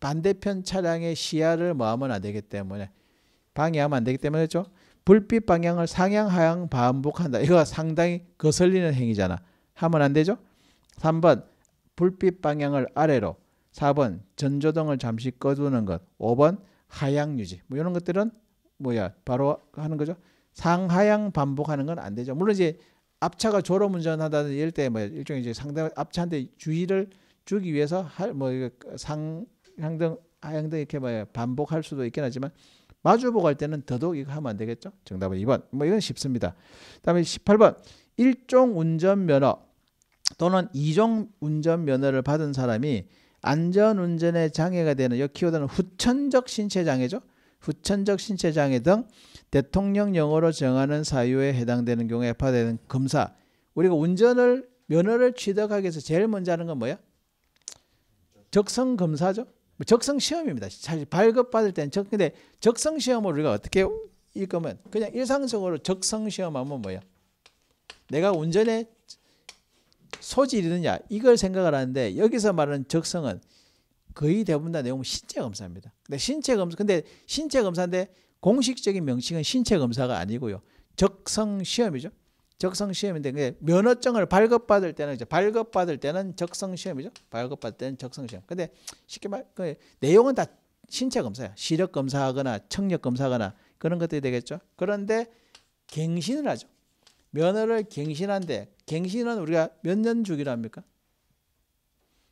반대편 차량의 시야를 뭐하면 안 되기 때문에 방해하면 안 되기 때문에 그죠 불빛 방향을 상향 하향 반복한다. 이거 상당히 거슬리는 행위잖아. 하면 안 되죠. 3번 불빛 방향을 아래로 4번 전조등을 잠시 꺼두는 것 5번 하향 유지 뭐 이런 것들은 뭐야 바로 하는 거죠. 상하향 반복하는 건 안 되죠. 물론 이제 앞차가 졸음운전하다는 이럴 때뭐 일종의 이제 상대 앞차한테 주의를 주기 위해서 할 뭐 상향 등 하향 등 이렇게 뭐 반복할 수도 있긴 하지만 마주보고 할 때는 더더욱 이거 하면 안 되겠죠. 정답은 2번. 뭐 이건 쉽습니다. 그다음에 18번 일종 운전면허 또는 이종 운전면허를 받은 사람이 안전 운전에 장애가 되는 여 키워드는 후천적 신체 장애죠. 후천적 신체 장애 등 대통령령으로 정하는 사유에 해당되는 경우에 파되는 검사. 우리가 운전을 면허를 취득하기 위해서 제일 먼저 하는 건 뭐야? 적성 검사죠. 뭐 적성 시험입니다. 사실 발급 받을 때는 적 근데 적성 시험을 우리가 어떻게 읽으면 그냥 일상적으로 적성 시험 하면 뭐야? 내가 운전에 소질이느냐 이걸 생각을 하는데 여기서 말하는 적성은 거의 대부분 다 내용은 신체 검사입니다. 근데 신체 검사 근데 신체 검사인데 공식적인 명칭은 신체 검사가 아니고요. 적성 시험이죠. 적성 시험인데 면허증을 발급받을 때는 이제 발급받을 때는 적성 시험이죠. 발급받을 때는 적성 시험. 근데 쉽게 말 그 내용은 다 신체 검사야. 시력 검사하거나 청력 검사하거나 그런 것들이 되겠죠. 그런데 갱신을 하죠. 면허를 갱신한데 갱신은 우리가 몇 년 주기로 합니까?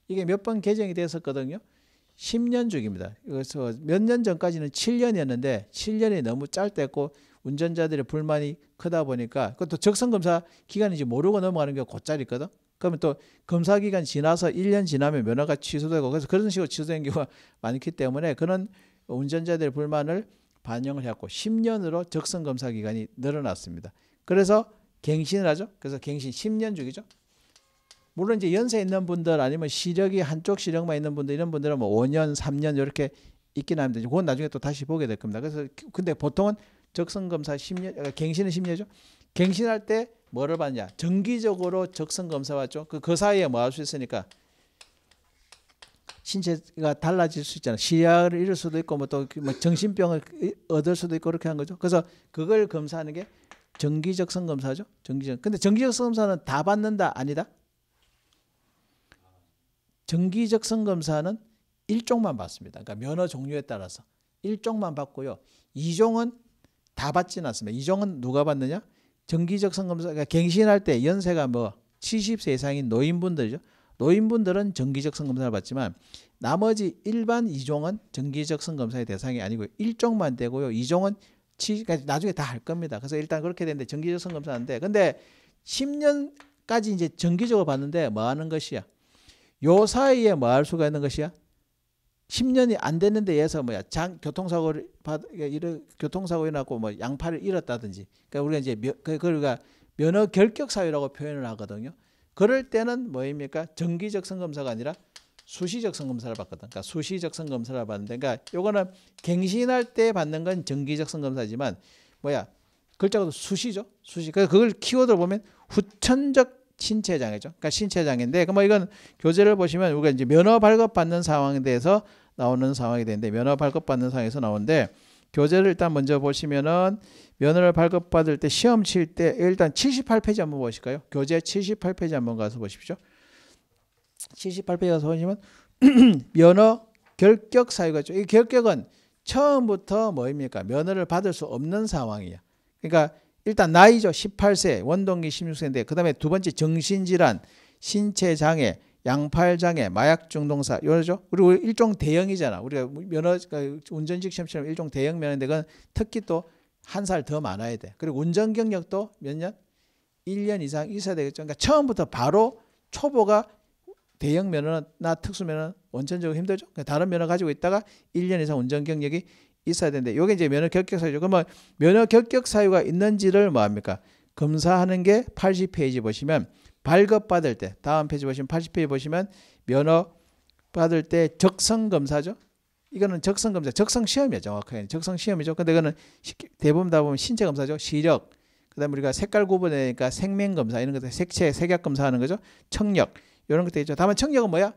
이게 몇 번 개정이 됐었거든요. 10년 주기입니다. 그래서 몇 년 전까지는 7년이었는데 7년이 너무 짧았고 운전자들의 불만이 크다 보니까 그것도 적성검사 기간인지 모르고 넘어가는 게 곧잘 이거든 그러면 또 검사 기간 지나서 1년 지나면 면허가 취소되고 그래서 그런 식으로 취소된 경우가 많기 때문에 그런 운전자들의 불만을 반영을 했고 10년으로 적성검사 기간이 늘어났습니다. 그래서 갱신을 하죠. 그래서 갱신 10년 주기죠. 물론 이제 연세 있는 분들 아니면 시력이 한쪽 시력만 있는 분들 이런 분들은 뭐 5년, 3년 이렇게 있긴 합니다. 그건 나중에 또 다시 보게 될 겁니다. 그래서 근데 보통은 적성 검사 10년, 그러니까 갱신은 10년이죠. 갱신할 때 뭐를 받냐? 정기적으로 적성 검사 받죠. 그, 그 사이에 뭐 할 수 있으니까 신체가 달라질 수 있잖아요. 시야를 잃을 수도 있고 뭐또 그 뭐 정신병을 얻을 수도 있고 그렇게 한 거죠. 그래서 그걸 검사하는 게 정기적 성검사죠. 정기적. 근데 정기적 성검사는 다 받는다 아니다. 정기적 성검사는 일종만 받습니다. 그러니까 면허 종류에 따라서 일종만 받고요. 이종은다 받지는 않습니다. 이종은 누가 받느냐? 정기적 성검사 그러니까 갱신할 때 연세가 뭐 70세 이상인 노인분들이죠. 노인분들은 정기적 성검사를 받지만 나머지 일반 이종은 정기적 성검사의 대상이 아니고 일종만 되고요. 이종은 지, 그러니까 나중에 다 할 겁니다. 그래서 일단 그렇게 되는데 정기적 성검사인데 근데 10년까지 이제 정기적으로 봤는데 뭐 하는 것이야? 요 사이에 뭐할 수가 있는 것이야? 10년이 안 됐는데 얘서 뭐야 장 교통사고를 받 이런 교통사고 일어났고 뭐 양팔을 잃었다든지 그러니까 우리가 이제 그러니까 면허 결격 사유라고 표현을 하거든요. 그럴 때는 뭐입니까? 정기적 성검사가 아니라 수시적 성검사를 받거든. 그러니까 수시적 성검사를 받는데 그러니까 요거는 갱신할 때 받는 건 정기적 성검사지만 뭐야? 글자가 수시죠. 수시. 그래서 그걸 키워드로 보면 후천적 신체 장애죠. 그러니까 신체 장애인데 그뭐 그러니까 이건 교재를 보시면 우리가 이제 면허 발급 받는 상황에 대해서 나오는 상황이 되는데 면허 발급 받는 상황에서 나오는데 교재를 일단 먼저 보시면은 면허를 발급 받을 때 시험 칠 때 일단 78페이지 한번 보실까요? 교재 78페이지 한번 가서 보십시오. 78페이지가 소원이면 면허 결격 사유가 죠이 결격은 처음부터 뭐입니까? 면허를 받을 수 없는 상황이야. 그러니까 일단 나이죠. 18세, 원동기 16세인데 그다음에 두 번째 정신질환, 신체 장애, 양팔 장애, 마약 중독사 이러죠. 그리고 일종 대형이잖아. 우리가 면허 그러니까 운전직 시험처럼 일종 대형 면허인데 그건 특히 또 한 살 더 많아야 돼. 그리고 운전 경력도 몇 년? 1년 이상 있어야 되겠죠. 그러니까 처음부터 바로 초보가 대형 면허나 특수 면허 원천적으로 힘들죠. 그러니까 다른 면허 가지고 있다가 1년 이상 운전 경력이 있어야 되는데 이게 이제 면허 격격 사유죠. 그러면 면허 격격 사유가 있는지를 뭐 합니까? 검사하는 게 80페이지 보시면 발급받을 때 다음 페이지 보시면 80페이지 보시면 면허 받을 때 적성 검사죠. 이거는 적성 검사, 적성 시험이에요. 정확하게 적성 시험이죠. 근데 이거는 대부분 다 보면 신체 검사죠. 시력. 그다음에 우리가 색깔 구분이니까 생명 검사 이런 것들 색채 색약 검사하는 거죠. 청력 이런 것들 있죠. 다만 청력은 뭐야?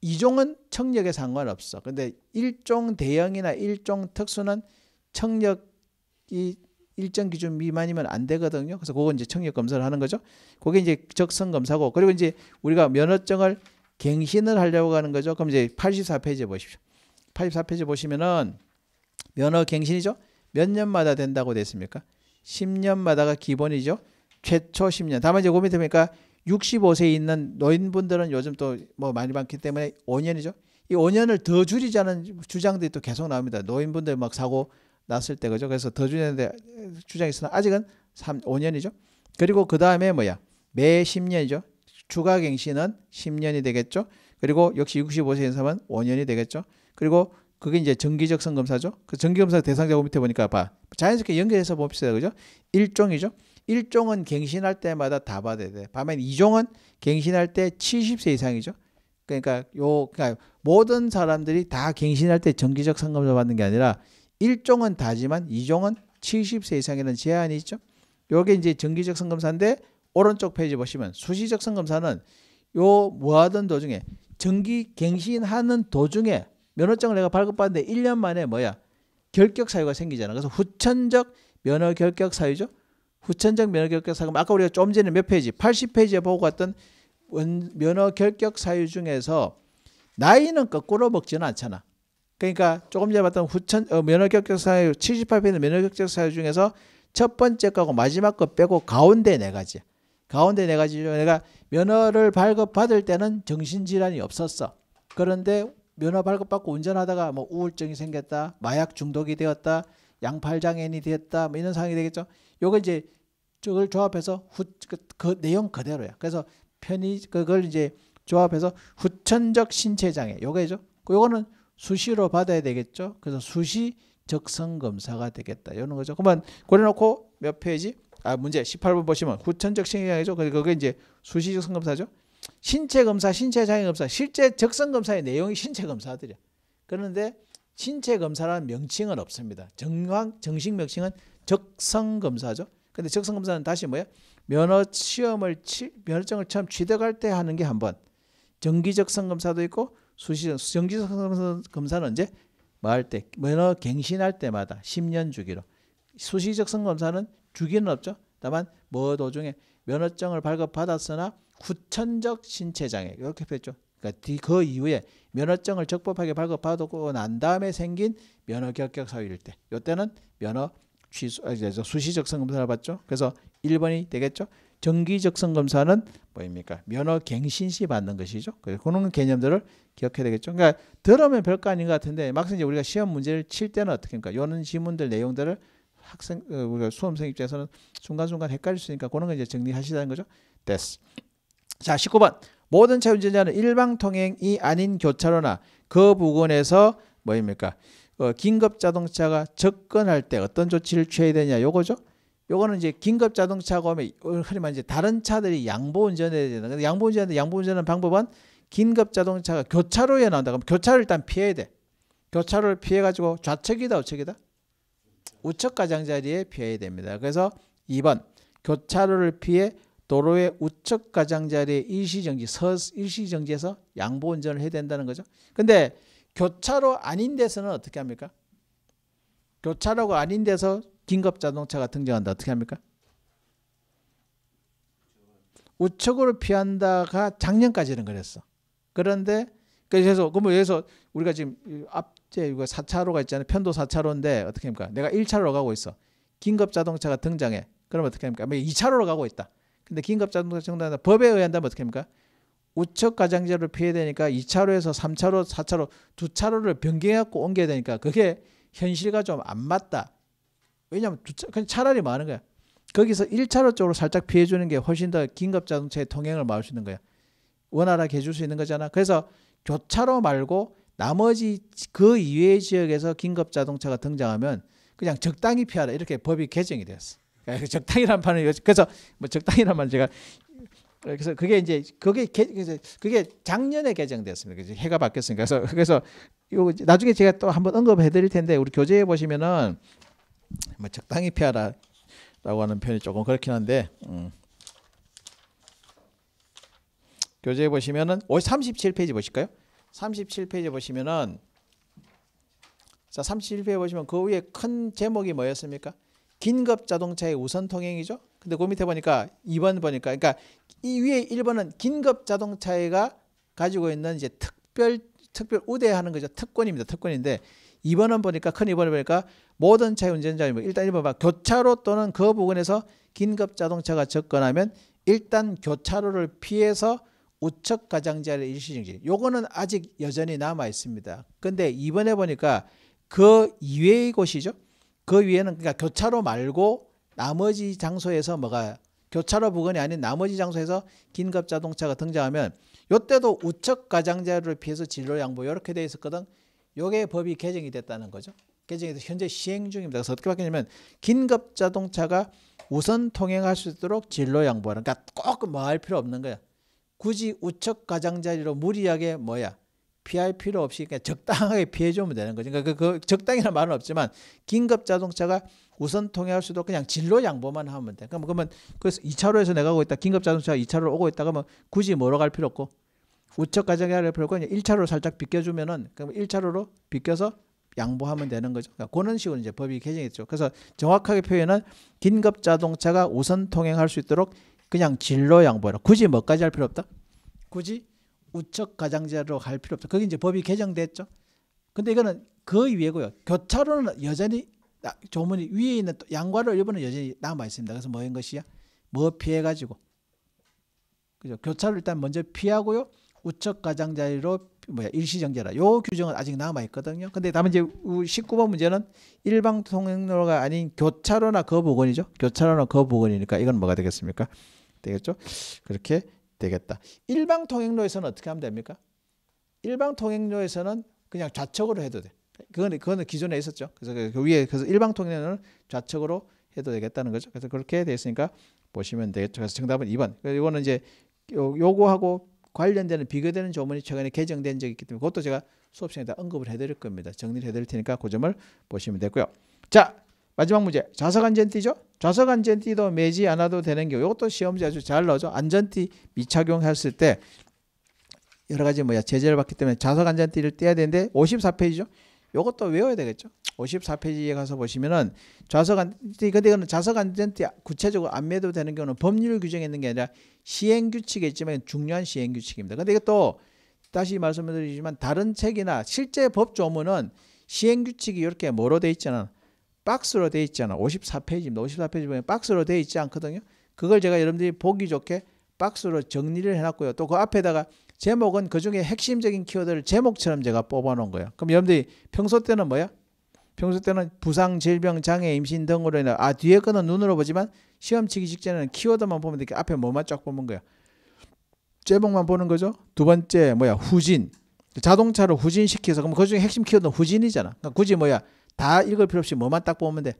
이종은 청력에 상관없어. 근데 일종 대형이나 일종 특수는 청력이 일정 기준 미만이면 안 되거든요. 그래서 그건 이제 청력 검사를 하는 거죠. 그게 이제 적성 검사고 그리고 이제 우리가 면허증을 갱신을 하려고 하는 거죠. 그럼 이제 84페이지에 보십시오. 84페이지 보시면은 면허 갱신이죠. 몇 년마다 된다고 됐습니까? 10년마다가 기본이죠. 최초 10년. 다만 이제 고민됩니까? 그 65세 있는 노인분들은 요즘 또 뭐 많이 많기 때문에 5년이죠. 이 5년을 더 줄이자는 주장들이 또 계속 나옵니다. 노인분들 막 사고 났을 때 그죠. 그래서 더 줄이는데 주장이 있으나 아직은 3, 5년이죠. 그리고 그 다음에 뭐야 매 10년이죠. 추가 갱신은 10년이 되겠죠. 그리고 역시 65세인 사람은 5년이 되겠죠. 그리고 그게 이제 정기적 성검사죠. 그 정기검사 대상자 밑에 보니까 봐 자연스럽게 연결해서 봅시다 그죠. 일종이죠. 1종은 갱신할 때마다 다 받아야 돼. 반면 2종은 갱신할 때 70세 이상이죠. 그러니까 요 그러니까 모든 사람들이 다 갱신할 때 정기적 상금을 받는 게 아니라 1종은 다지만 2종은 70세 이상에는 제한이 있죠. 요게 이제 정기적 상금사인데 오른쪽 페이지 보시면 수시적 상금사는요 뭐 하던 도중에 정기 갱신하는 도중에 면허증을 내가 발급받는데 1년 만에 뭐야? 결격 사유가 생기잖아. 그래서 후천적 면허 결격 사유죠. 후천적 면허 결격 사금 아까 우리가 좀 전에 몇 페이지 80페이지에 보고 갔던 면허 결격 사유 중에서 나이는 거꾸로 먹지는 않잖아. 그러니까 조금 전에 봤던 후천 어, 면허 결격 사유 78페이지 면허 결격 사유 중에서 첫 번째 거하고 마지막 거 빼고 가운데 네 가지. 가운데 네 가지 중에 내가 면허를 발급받을 때는 정신질환이 없었어. 그런데 면허 발급받고 운전하다가 뭐 우울증이 생겼다, 마약 중독이 되었다, 양팔 장애인이 되었다, 뭐 이런 상황이 되겠죠. 요거 이제 쪽을 조합해서 후, 그, 그 내용 그대로야. 그래서 편의 그걸 이제 조합해서 후천적 신체 장애. 요거죠 요거는 수시로 받아야 되겠죠. 그래서 수시 적성 검사가 되겠다. 요런 거죠. 그러면 그래 놓고 몇 페이지? 아, 문제 18번 보시면 후천적 신체 장애죠. 그게 이제 수시 적성 검사죠. 신체 검사, 신체 장애 검사, 실제 적성 검사의 내용이 신체 검사들이야. 그런데 신체 검사라는 명칭은 없습니다. 정황 정식 명칭은 적성 검사죠. 근데 적성 검사는 다시 뭐야? 면허 시험을 치, 면허증을 처음 취득할 때 하는 게 한 번. 정기적성 검사도 있고 수시 정기적성 검사는 이제 뭐할 때? 면허 갱신할 때마다 10년 주기로. 수시적성 검사는 주기는 없죠. 다만 뭐 도중에 면허증을 발급받았으나 후천적 신체 장애 이렇게 표했죠. 그러니까 그 이후에 면허증을 적법하게 발급받고 난 다음에 생긴 면허 결격 사유일 때, 이때는 면허 취소 아, 수시적 성검사를 받죠 그래서 1번이 되겠죠. 정기적 성검사는 뭐입니까? 면허 갱신 시 받는 것이죠. 그래서 그런 개념들을 기억해야 되겠죠. 그러니까 들으면 별거 아닌 것 같은데 막상 이제 우리가 시험 문제를 칠 때는 어떻게 합니까? 그러니까 요런 지문들 내용들을 학생 어, 우리가 수험생 입장에서는 순간순간 헷갈릴 수 있으니까 그런 걸 이제 정리하시자는 거죠. 됐어. 자, 19번. 모든 차운전자는 일방통행이 아닌 교차로나 그 부근에서 뭐입니까? 어, 긴급 자동차가 접근할 때 어떤 조치를 취해야 되냐 요거죠. 요거는 이제 긴급 자동차고 하면 어, 흔히만 이제 다른 차들이 양보 운전해야 되는 근데 양보 운전인데 양보 운전하는 방법은 긴급 자동차가 교차로에 나온다 그럼 교차를 일단 피해야 돼. 교차로를 피해 가지고 좌측이다 우측이다 우측 가장자리에 피해야 됩니다. 그래서 2번 교차로를 피해 도로의 우측 가장자리에 일시정지 서 일시정지에서 양보 운전을 해야 된다는 거죠. 근데 교차로 아닌 데서는 어떻게 합니까? 교차로가 아닌 데서 긴급 자동차가 등장한다 어떻게 합니까? 우측으로 피한다가 작년까지는 그랬어. 그런데 그 그래서 그러면 여기서 우리가 지금 앞제 이거 4차로가 있잖아요. 편도 4차로인데 어떻게 합니까? 내가 1차로로 가고 있어. 긴급 자동차가 등장해. 그럼 어떻게 합니까? 2차로로 뭐 가고 있다. 근데 긴급 자동차 등장한다. 법에 의한다면 어떻게 합니까? 우측 가장자를 피해야 되니까 2차로에서 3차로, 4차로 두 차로를 변경해갖고 옮겨야 되니까 그게 현실과 좀 안 맞다. 왜냐하면 두 차, 그냥 차라리 많은 거야. 거기서 1차로 쪽으로 살짝 피해주는 게 훨씬 더 긴급 자동차의 통행을 막을 수 있는 거야. 원활하게 해줄 수 있는 거잖아. 그래서 교차로 말고 나머지 그 이외의 지역에서 긴급 자동차가 등장하면 그냥 적당히 피하라. 이렇게 법이 개정이 되었어. 그러니까 적당히란 말은 그래서 뭐 적당히란 말 제가 예, 그래서 그게 이제 그게 개, 그게 작년에 개정되었습니다. 그래서 해가 바뀌었으니까 그래서 그래서 요 나중에 제가 또 한번 언급해 드릴 텐데 우리 교재에 보시면은 뭐 적당히 피하라라고 하는 표현이 조금 그렇긴 한데 음. 교재에 보시면은 37페이지 보실까요? 37페이지 보시면은 자 37페이지 보시면 그 위에 큰 제목이 뭐였습니까? 긴급 자동차의 우선 통행이죠. 근데 그 밑에 보니까 2번 보니까 그러니까 이 위에 1번은 긴급 자동차가 가지고 있는 이제 특별 특별 우대하는 거죠. 특권입니다. 특권인데 2번은 보니까 큰 2번을 보니까 모든 차의 운전자입니다. 뭐 일단 1번 봐. 교차로 또는 그 부근에서 긴급 자동차가 접근하면 일단 교차로를 피해서 우측 가장자리 일시정지. 요거는 아직 여전히 남아 있습니다. 근데 이번에 보니까 그 이외의 곳이죠. 그 위에는 그러니까 교차로 말고 나머지 장소에서 뭐가 교차로 부근이 아닌 나머지 장소에서 긴급 자동차가 등장하면 요때도 우측 가장자를 리 피해서 진로 양보 이렇게 돼 있었거든. 요게 법이 개정이 됐다는 거죠. 개정이 서 현재 시행 중입니다. 그래서 어떻게 바뀌냐면 긴급 자동차가 우선 통행할 수 있도록 진로 양보하는 그러니까 꼭 뭐 할 필요 없는 거야. 굳이 우측 가장자리로 무리하게 뭐야 피할 필요 없이 그냥 적당하게 피해주면 되는 거죠. 그러니까 그, 그 적당이라는 말은 없지만 긴급 자동차가 우선 통행할 수도 그냥 진로 양보만 하면 돼. 그럼 그러면 그래서 2차로에서 그 내가 오고 있다. 긴급 자동차가 2차로 로 오고 있다. 그러면 굳이 뭐로 갈 필요 없고 우측 가정에 할 필요 없고 그 1차로 로 살짝 비껴주면은 그럼 1차로로 비껴서 양보하면 되는 거죠. 그러니까 그런 식으로 이제 법이 개정했죠. 그래서 정확하게 표현은 긴급 자동차가 우선 통행할 수 있도록 그냥 진로 양보해라. 굳이 뭐까지 할 필요 없다. 굳이 우측 가장자로 갈 필요 없죠. 그게 이제 법이 개정됐죠. 근데 이거는 그 위에고요. 교차로는 여전히 조문이 위에 있는 또 양과로 일부는 여전히 남아 있습니다. 그래서 뭐인 것이야? 뭐 피해 가지고 그죠? 교차로 일단 먼저 피하고요. 우측 가장자리로 뭐야 일시정제라. 요 규정은 아직 남아 있거든요. 근데 다만 이제 19번 문제는 일방 통행로가 아닌 교차로나 거부권이죠 교차로나 거부권이니까 이건 뭐가 되겠습니까? 되겠죠? 그렇게 되겠다. 일방 통행로에서는 어떻게 하면 됩니까? 일방 통행로에서는 그냥 좌측으로 해도 돼. 그거 그거는 기존에 있었죠. 그래서 그 위에 그래서 일방 통행로는 좌측으로 해도 되겠다는 거죠. 그래서 그렇게 돼 있으니까 보시면 되겠죠. 그래서 정답은 2번. 이거는 이제 요, 요거하고 관련되는 비교되는 조문이 최근에 개정된 적이 있기 때문에 그것도 제가 수업시간에 다 언급을 해드릴 겁니다. 정리를 해드릴 테니까 그 점을 보시면 되고요. 자, 마지막 문제. 좌석 안전띠죠? 좌석 안전띠도 매지 않아도 되는 경우. 이것도 시험지 아주 잘 넣어줘 안전띠 미착용했을 때 여러 가지 뭐야 제재를 받기 때문에 좌석 안전띠를 떼야 되는데 54페이지죠. 이것도 외워야 되겠죠. 54페이지에 가서 보시면은 좌석 안전띠 근데 이거는 좌석 안전띠 구체적으로 안 매도 되는 경우는 법률 규정에 있는 게 아니라 시행 규칙에 있지만 중요한 시행 규칙입니다. 근데 이것도 다시 말씀드리지만 다른 책이나 실제 법 조문은 시행 규칙이 이렇게 뭐로 돼 있잖아. 요 박스로 돼 있잖아. 54페이지입니다. 54페이지 보면 박스로 돼 있지 않거든요. 그걸 제가 여러분들이 보기 좋게 박스로 정리를 해놨고요. 또 그 앞에다가 제목은 그 중에 핵심적인 키워드를 제목처럼 제가 뽑아놓은 거예요. 그럼 여러분들이 평소 때는 뭐야? 평소 때는 부상, 질병, 장애, 임신 등으로 인해 아 뒤에 거는 눈으로 보지만 시험 치기 직전에는 키워드만 보면 이렇게 앞에 뭐만 쫙 보는 거예요. 제목만 보는 거죠. 두 번째 뭐야 후진 자동차를 후진시켜서 그럼 그 중에 핵심 키워드는 후진이잖아. 그러니까 굳이 뭐야 다 읽을 필요 없이 뭐만 딱 보면 돼.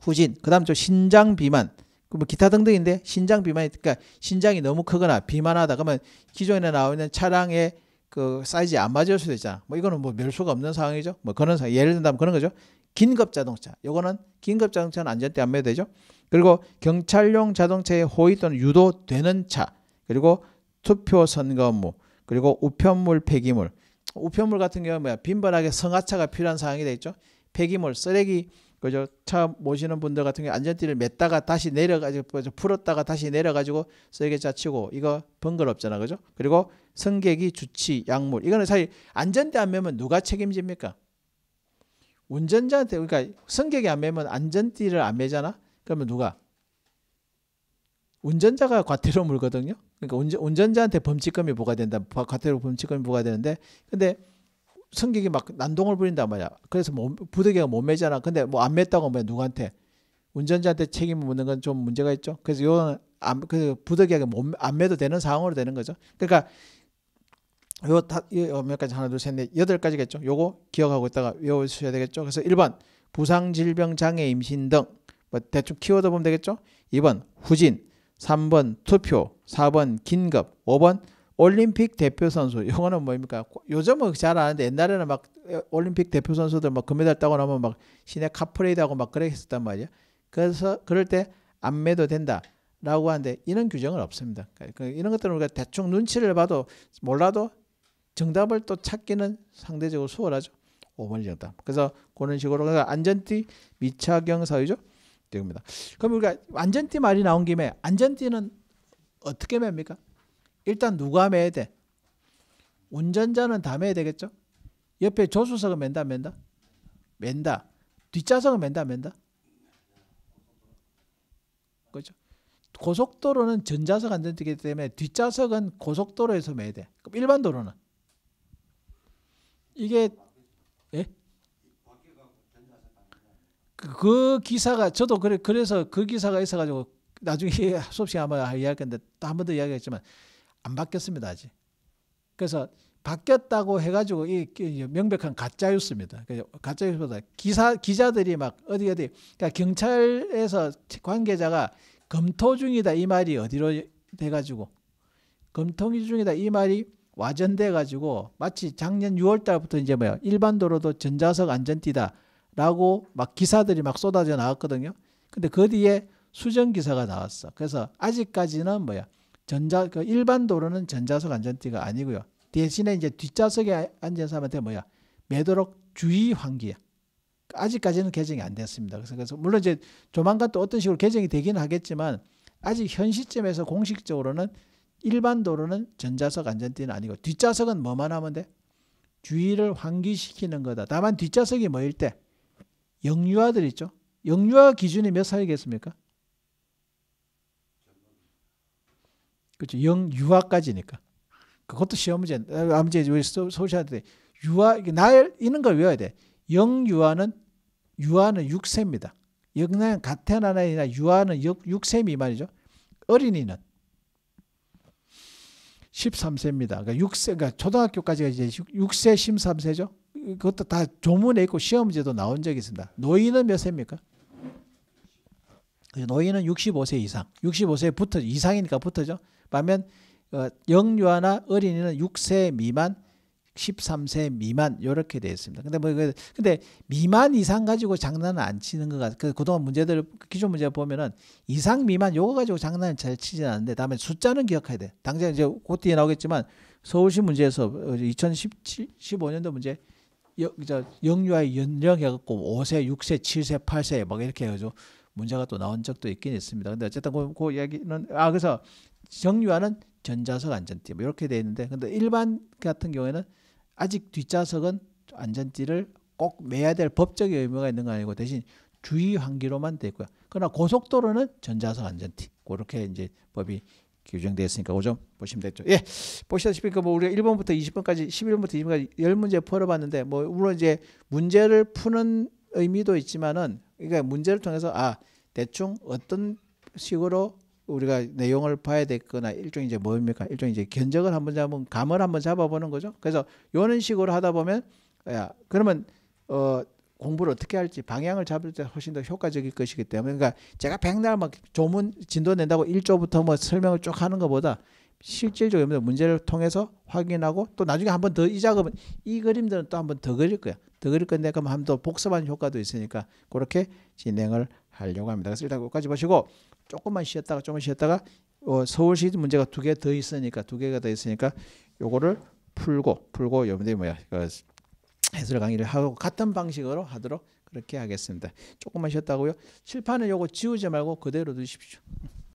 후진, 그 다음 저 신장 비만, 그뭐 기타 등등인데 신장 비만이 그러니까 신장이 너무 크거나 비만하다 그러면 기존에 나와 있는 차량의 그 사이즈에 안 맞을 수도 있잖아. 뭐 이거는 뭐 멸수가 없는 상황이죠. 뭐 그런 상황. 예를 든다면 그런 거죠. 긴급 자동차. 요거는 긴급 자동차는 안전대 안 매도 되죠. 그리고 경찰용 자동차의 호위 또는 유도되는 차. 그리고 투표 선거 업무. 그리고 우편물 폐기물. 우편물 같은 경우 뭐야 빈번하게 성하차가 필요한 상황이 되겠죠. 폐기물, 쓰레기 그죠? 차 모시는 분들 같은 경우 안전띠를 맸다가 다시 내려가지고 풀었다가 다시 내려가지고 쓰레기자 치고 이거 번거롭잖아, 그죠? 그리고 승객이 주치, 약물 이거는 사실 안전띠 안 매면 누가 책임집니까? 운전자한테 그러니까 승객이 안 매면 안전띠를 안 매잖아. 그러면 누가 운전자가 과태료 물거든요. 그러니까 운전, 운전자한테 범칙금이 부과된다. 과태료 범칙금이 부과되는데 근데 승객이 막 난동을 부린단 말이야. 그래서 뭐 부득이가 못 매잖아. 근데 뭐안 맸다고 뭐 누구한테 운전자한테 책임을 묻는 건 좀 문제가 있죠. 그래서 요는 안, 그 부득이하게 못, 안 매도 되는 상황으로 되는 거죠. 그러니까 요 다, 요몇 가지 하나 둘 셋 넷 여덟 가지겠죠. 요거 기억하고 있다가 외우셔야 되겠죠. 그래서 1번 부상 질병 장애 임신 등뭐 대충 키워드 보면 되겠죠. 2번 후진 3번 투표, 4번 긴급, 5번 올림픽 대표 선수. 이거는 뭐입니까 요즘은 잘 아는데 옛날에는 막 올림픽 대표 선수들 막 금메달 따고 나면 막 시내 카프레이드 하고 막 그랬었단 말이야. 그래서 그럴 때 안 매도 된다. 라고 하는데 이런 규정은 없습니다. 그러니까 이런 것들은 우리가 대충 눈치를 봐도 몰라도 정답을 또 찾기는 상대적으로 수월하죠. 5번 정답. 그래서 그런 식으로 그러니까 안전띠 미착용 사유죠. 됩니다. 그럼 우리가 안전띠 말이 나온 김에 안전띠는 어떻게 맵니까? 일단 누가 매야 돼? 운전자는 다 매야 되겠죠? 옆에 조수석은 맨다 맨다? 맨다. 뒷좌석은 맨다 맨다? 그죠? 고속도로는 전좌석 안전띠기 때문에 뒷좌석은 고속도로에서 매야 돼. 그럼 일반 도로는? 이게 예? 그 기사가 저도 그래 그래서 그 기사가 있어가지고 나중에 수없이 아마 이야기할 건데 또 한 번 더 이야기했지만 안 바뀌었습니다 아직. 그래서 바뀌었다고 해가지고 이 명백한 가짜 뉴스입니다. 그 가짜 뉴스보다 기사 기자들이 막 어디 어디 그러니까 경찰에서 관계자가 검토 중이다 이 말이 어디로 돼가지고 검토 중이다 이 말이 와전돼가지고 마치 작년 6월달부터 이제 뭐야 일반 도로도 전자석 안전띠다. 라고 막 기사들이 막 쏟아져 나왔거든요. 근데 그 뒤에 수정 기사가 나왔어. 그래서 아직까지는 뭐야? 전자 그 일반 도로는 전자석 안전띠가 아니고요. 대신에 이제 뒷좌석에 아, 앉은 사람한테 뭐야? 매도록 주의 환기야. 아직까지는 개정이 안 됐습니다. 그래서, 그래서 물론 이제 조만간 또 어떤 식으로 개정이 되긴 하겠지만 아직 현 시점에서 공식적으로는 일반 도로는 전자석 안전띠는 아니고 뒷좌석은 뭐만 하면 돼? 주의를 환기시키는 거다. 다만 뒷좌석이 뭐일 때 영유아들 있죠. 영유아 기준이 몇 살이겠습니까? 그렇죠. 영유아까지니까. 그것도 시험 문제. 아무튼 우리 소시한테 유아 날 이런 걸 외워야 돼. 영유아는 유아는 6세입니다. 영난 같은 하나이나 유아는 6, 세 미만이죠. 어린이는 13세입니다. 그러니까 6세, 그러니까 초등학교까지가 이제 6, 세 13세죠. 그것도 다 조문에 있고 시험제도 나온 적이 있습니다. 노인은 몇 세입니까? 노인은 65세 이상, 65세부터 이상이니까 붙어죠. 반면 어, 영유아나 어린이는 6세 미만, 13세 미만 이렇게 되어 있습니다. 근데 뭐 그, 근데 미만 이상 가지고 장난을 안 치는 것 같아요. 그 그동안 문제들 기존 문제 보면은 이상 미만 요거 가지고 장난을 잘 치진 않는데 다음에 숫자는 기억해야 돼. 당장 이제 곧 뒤에 나오겠지만 서울시 문제에서 2017 어, 15년도 문제 영유아의 연령해갖고 5세, 6세, 7세, 8세 막 이렇게 해가지고 문제가 또 나온 적도 있긴 있습니다. 근데 어쨌든 그, 그야기는아 그래서 정유아는 전좌석 안전띠 뭐 이렇게 돼 있는데 근데 일반 같은 경우에는 아직 뒷좌석은 안전띠를 꼭 매야 될법적 의무가 있는 거 아니고 대신 주의 환기로만 돼 있고요. 그러나 고속도로는 전좌석 안전띠 그렇게 뭐 이제 법이 규정되어 있으니까 그점 보시면 됐죠. 예. 보시다시피 그 뭐 우리가 1번부터 20번까지 11번부터 20번까지 10문제 풀어 봤는데 뭐 물론 이제 문제를 푸는 의미도 있지만은 그러니까 문제를 통해서 아, 대충 어떤 식으로 우리가 내용을 봐야 되거나 일종 의 이제 뭡니까? 일종 의 이제 견적을 한번 잡은 감을 한번 잡아 보는 거죠. 그래서 요런 식으로 하다 보면 야, 그러면 어 공부를 어떻게 할지 방향을 잡을 때 훨씬 더 효과적일 것이기 때문에 그러니까 제가 백날 막 조문 진도 낸다고 1조부터 뭐 설명을 쭉 하는 것보다 실질적으로 문제를 통해서 확인하고 또 나중에 한번 더 이 작업은 이 그림들은 또 한번 더 그릴 거야. 더 그릴 건데 그럼 한번 더 복습하는 효과도 있으니까 그렇게 진행을 하려고 합니다. 그래서 일단 여기까지 보시고 조금만 쉬었다가 조금 쉬었다가 어, 서울시 문제가 두 개 더 있으니까 두 개가 더 있으니까 요거를 풀고 풀고 여러분들이 뭐야 그 해설 강의를 하고 같은 방식으로 하도록 그렇게 하겠습니다. 조금만 쉬었다고요? 칠판을 요거 지우지 말고 그대로 두십시오.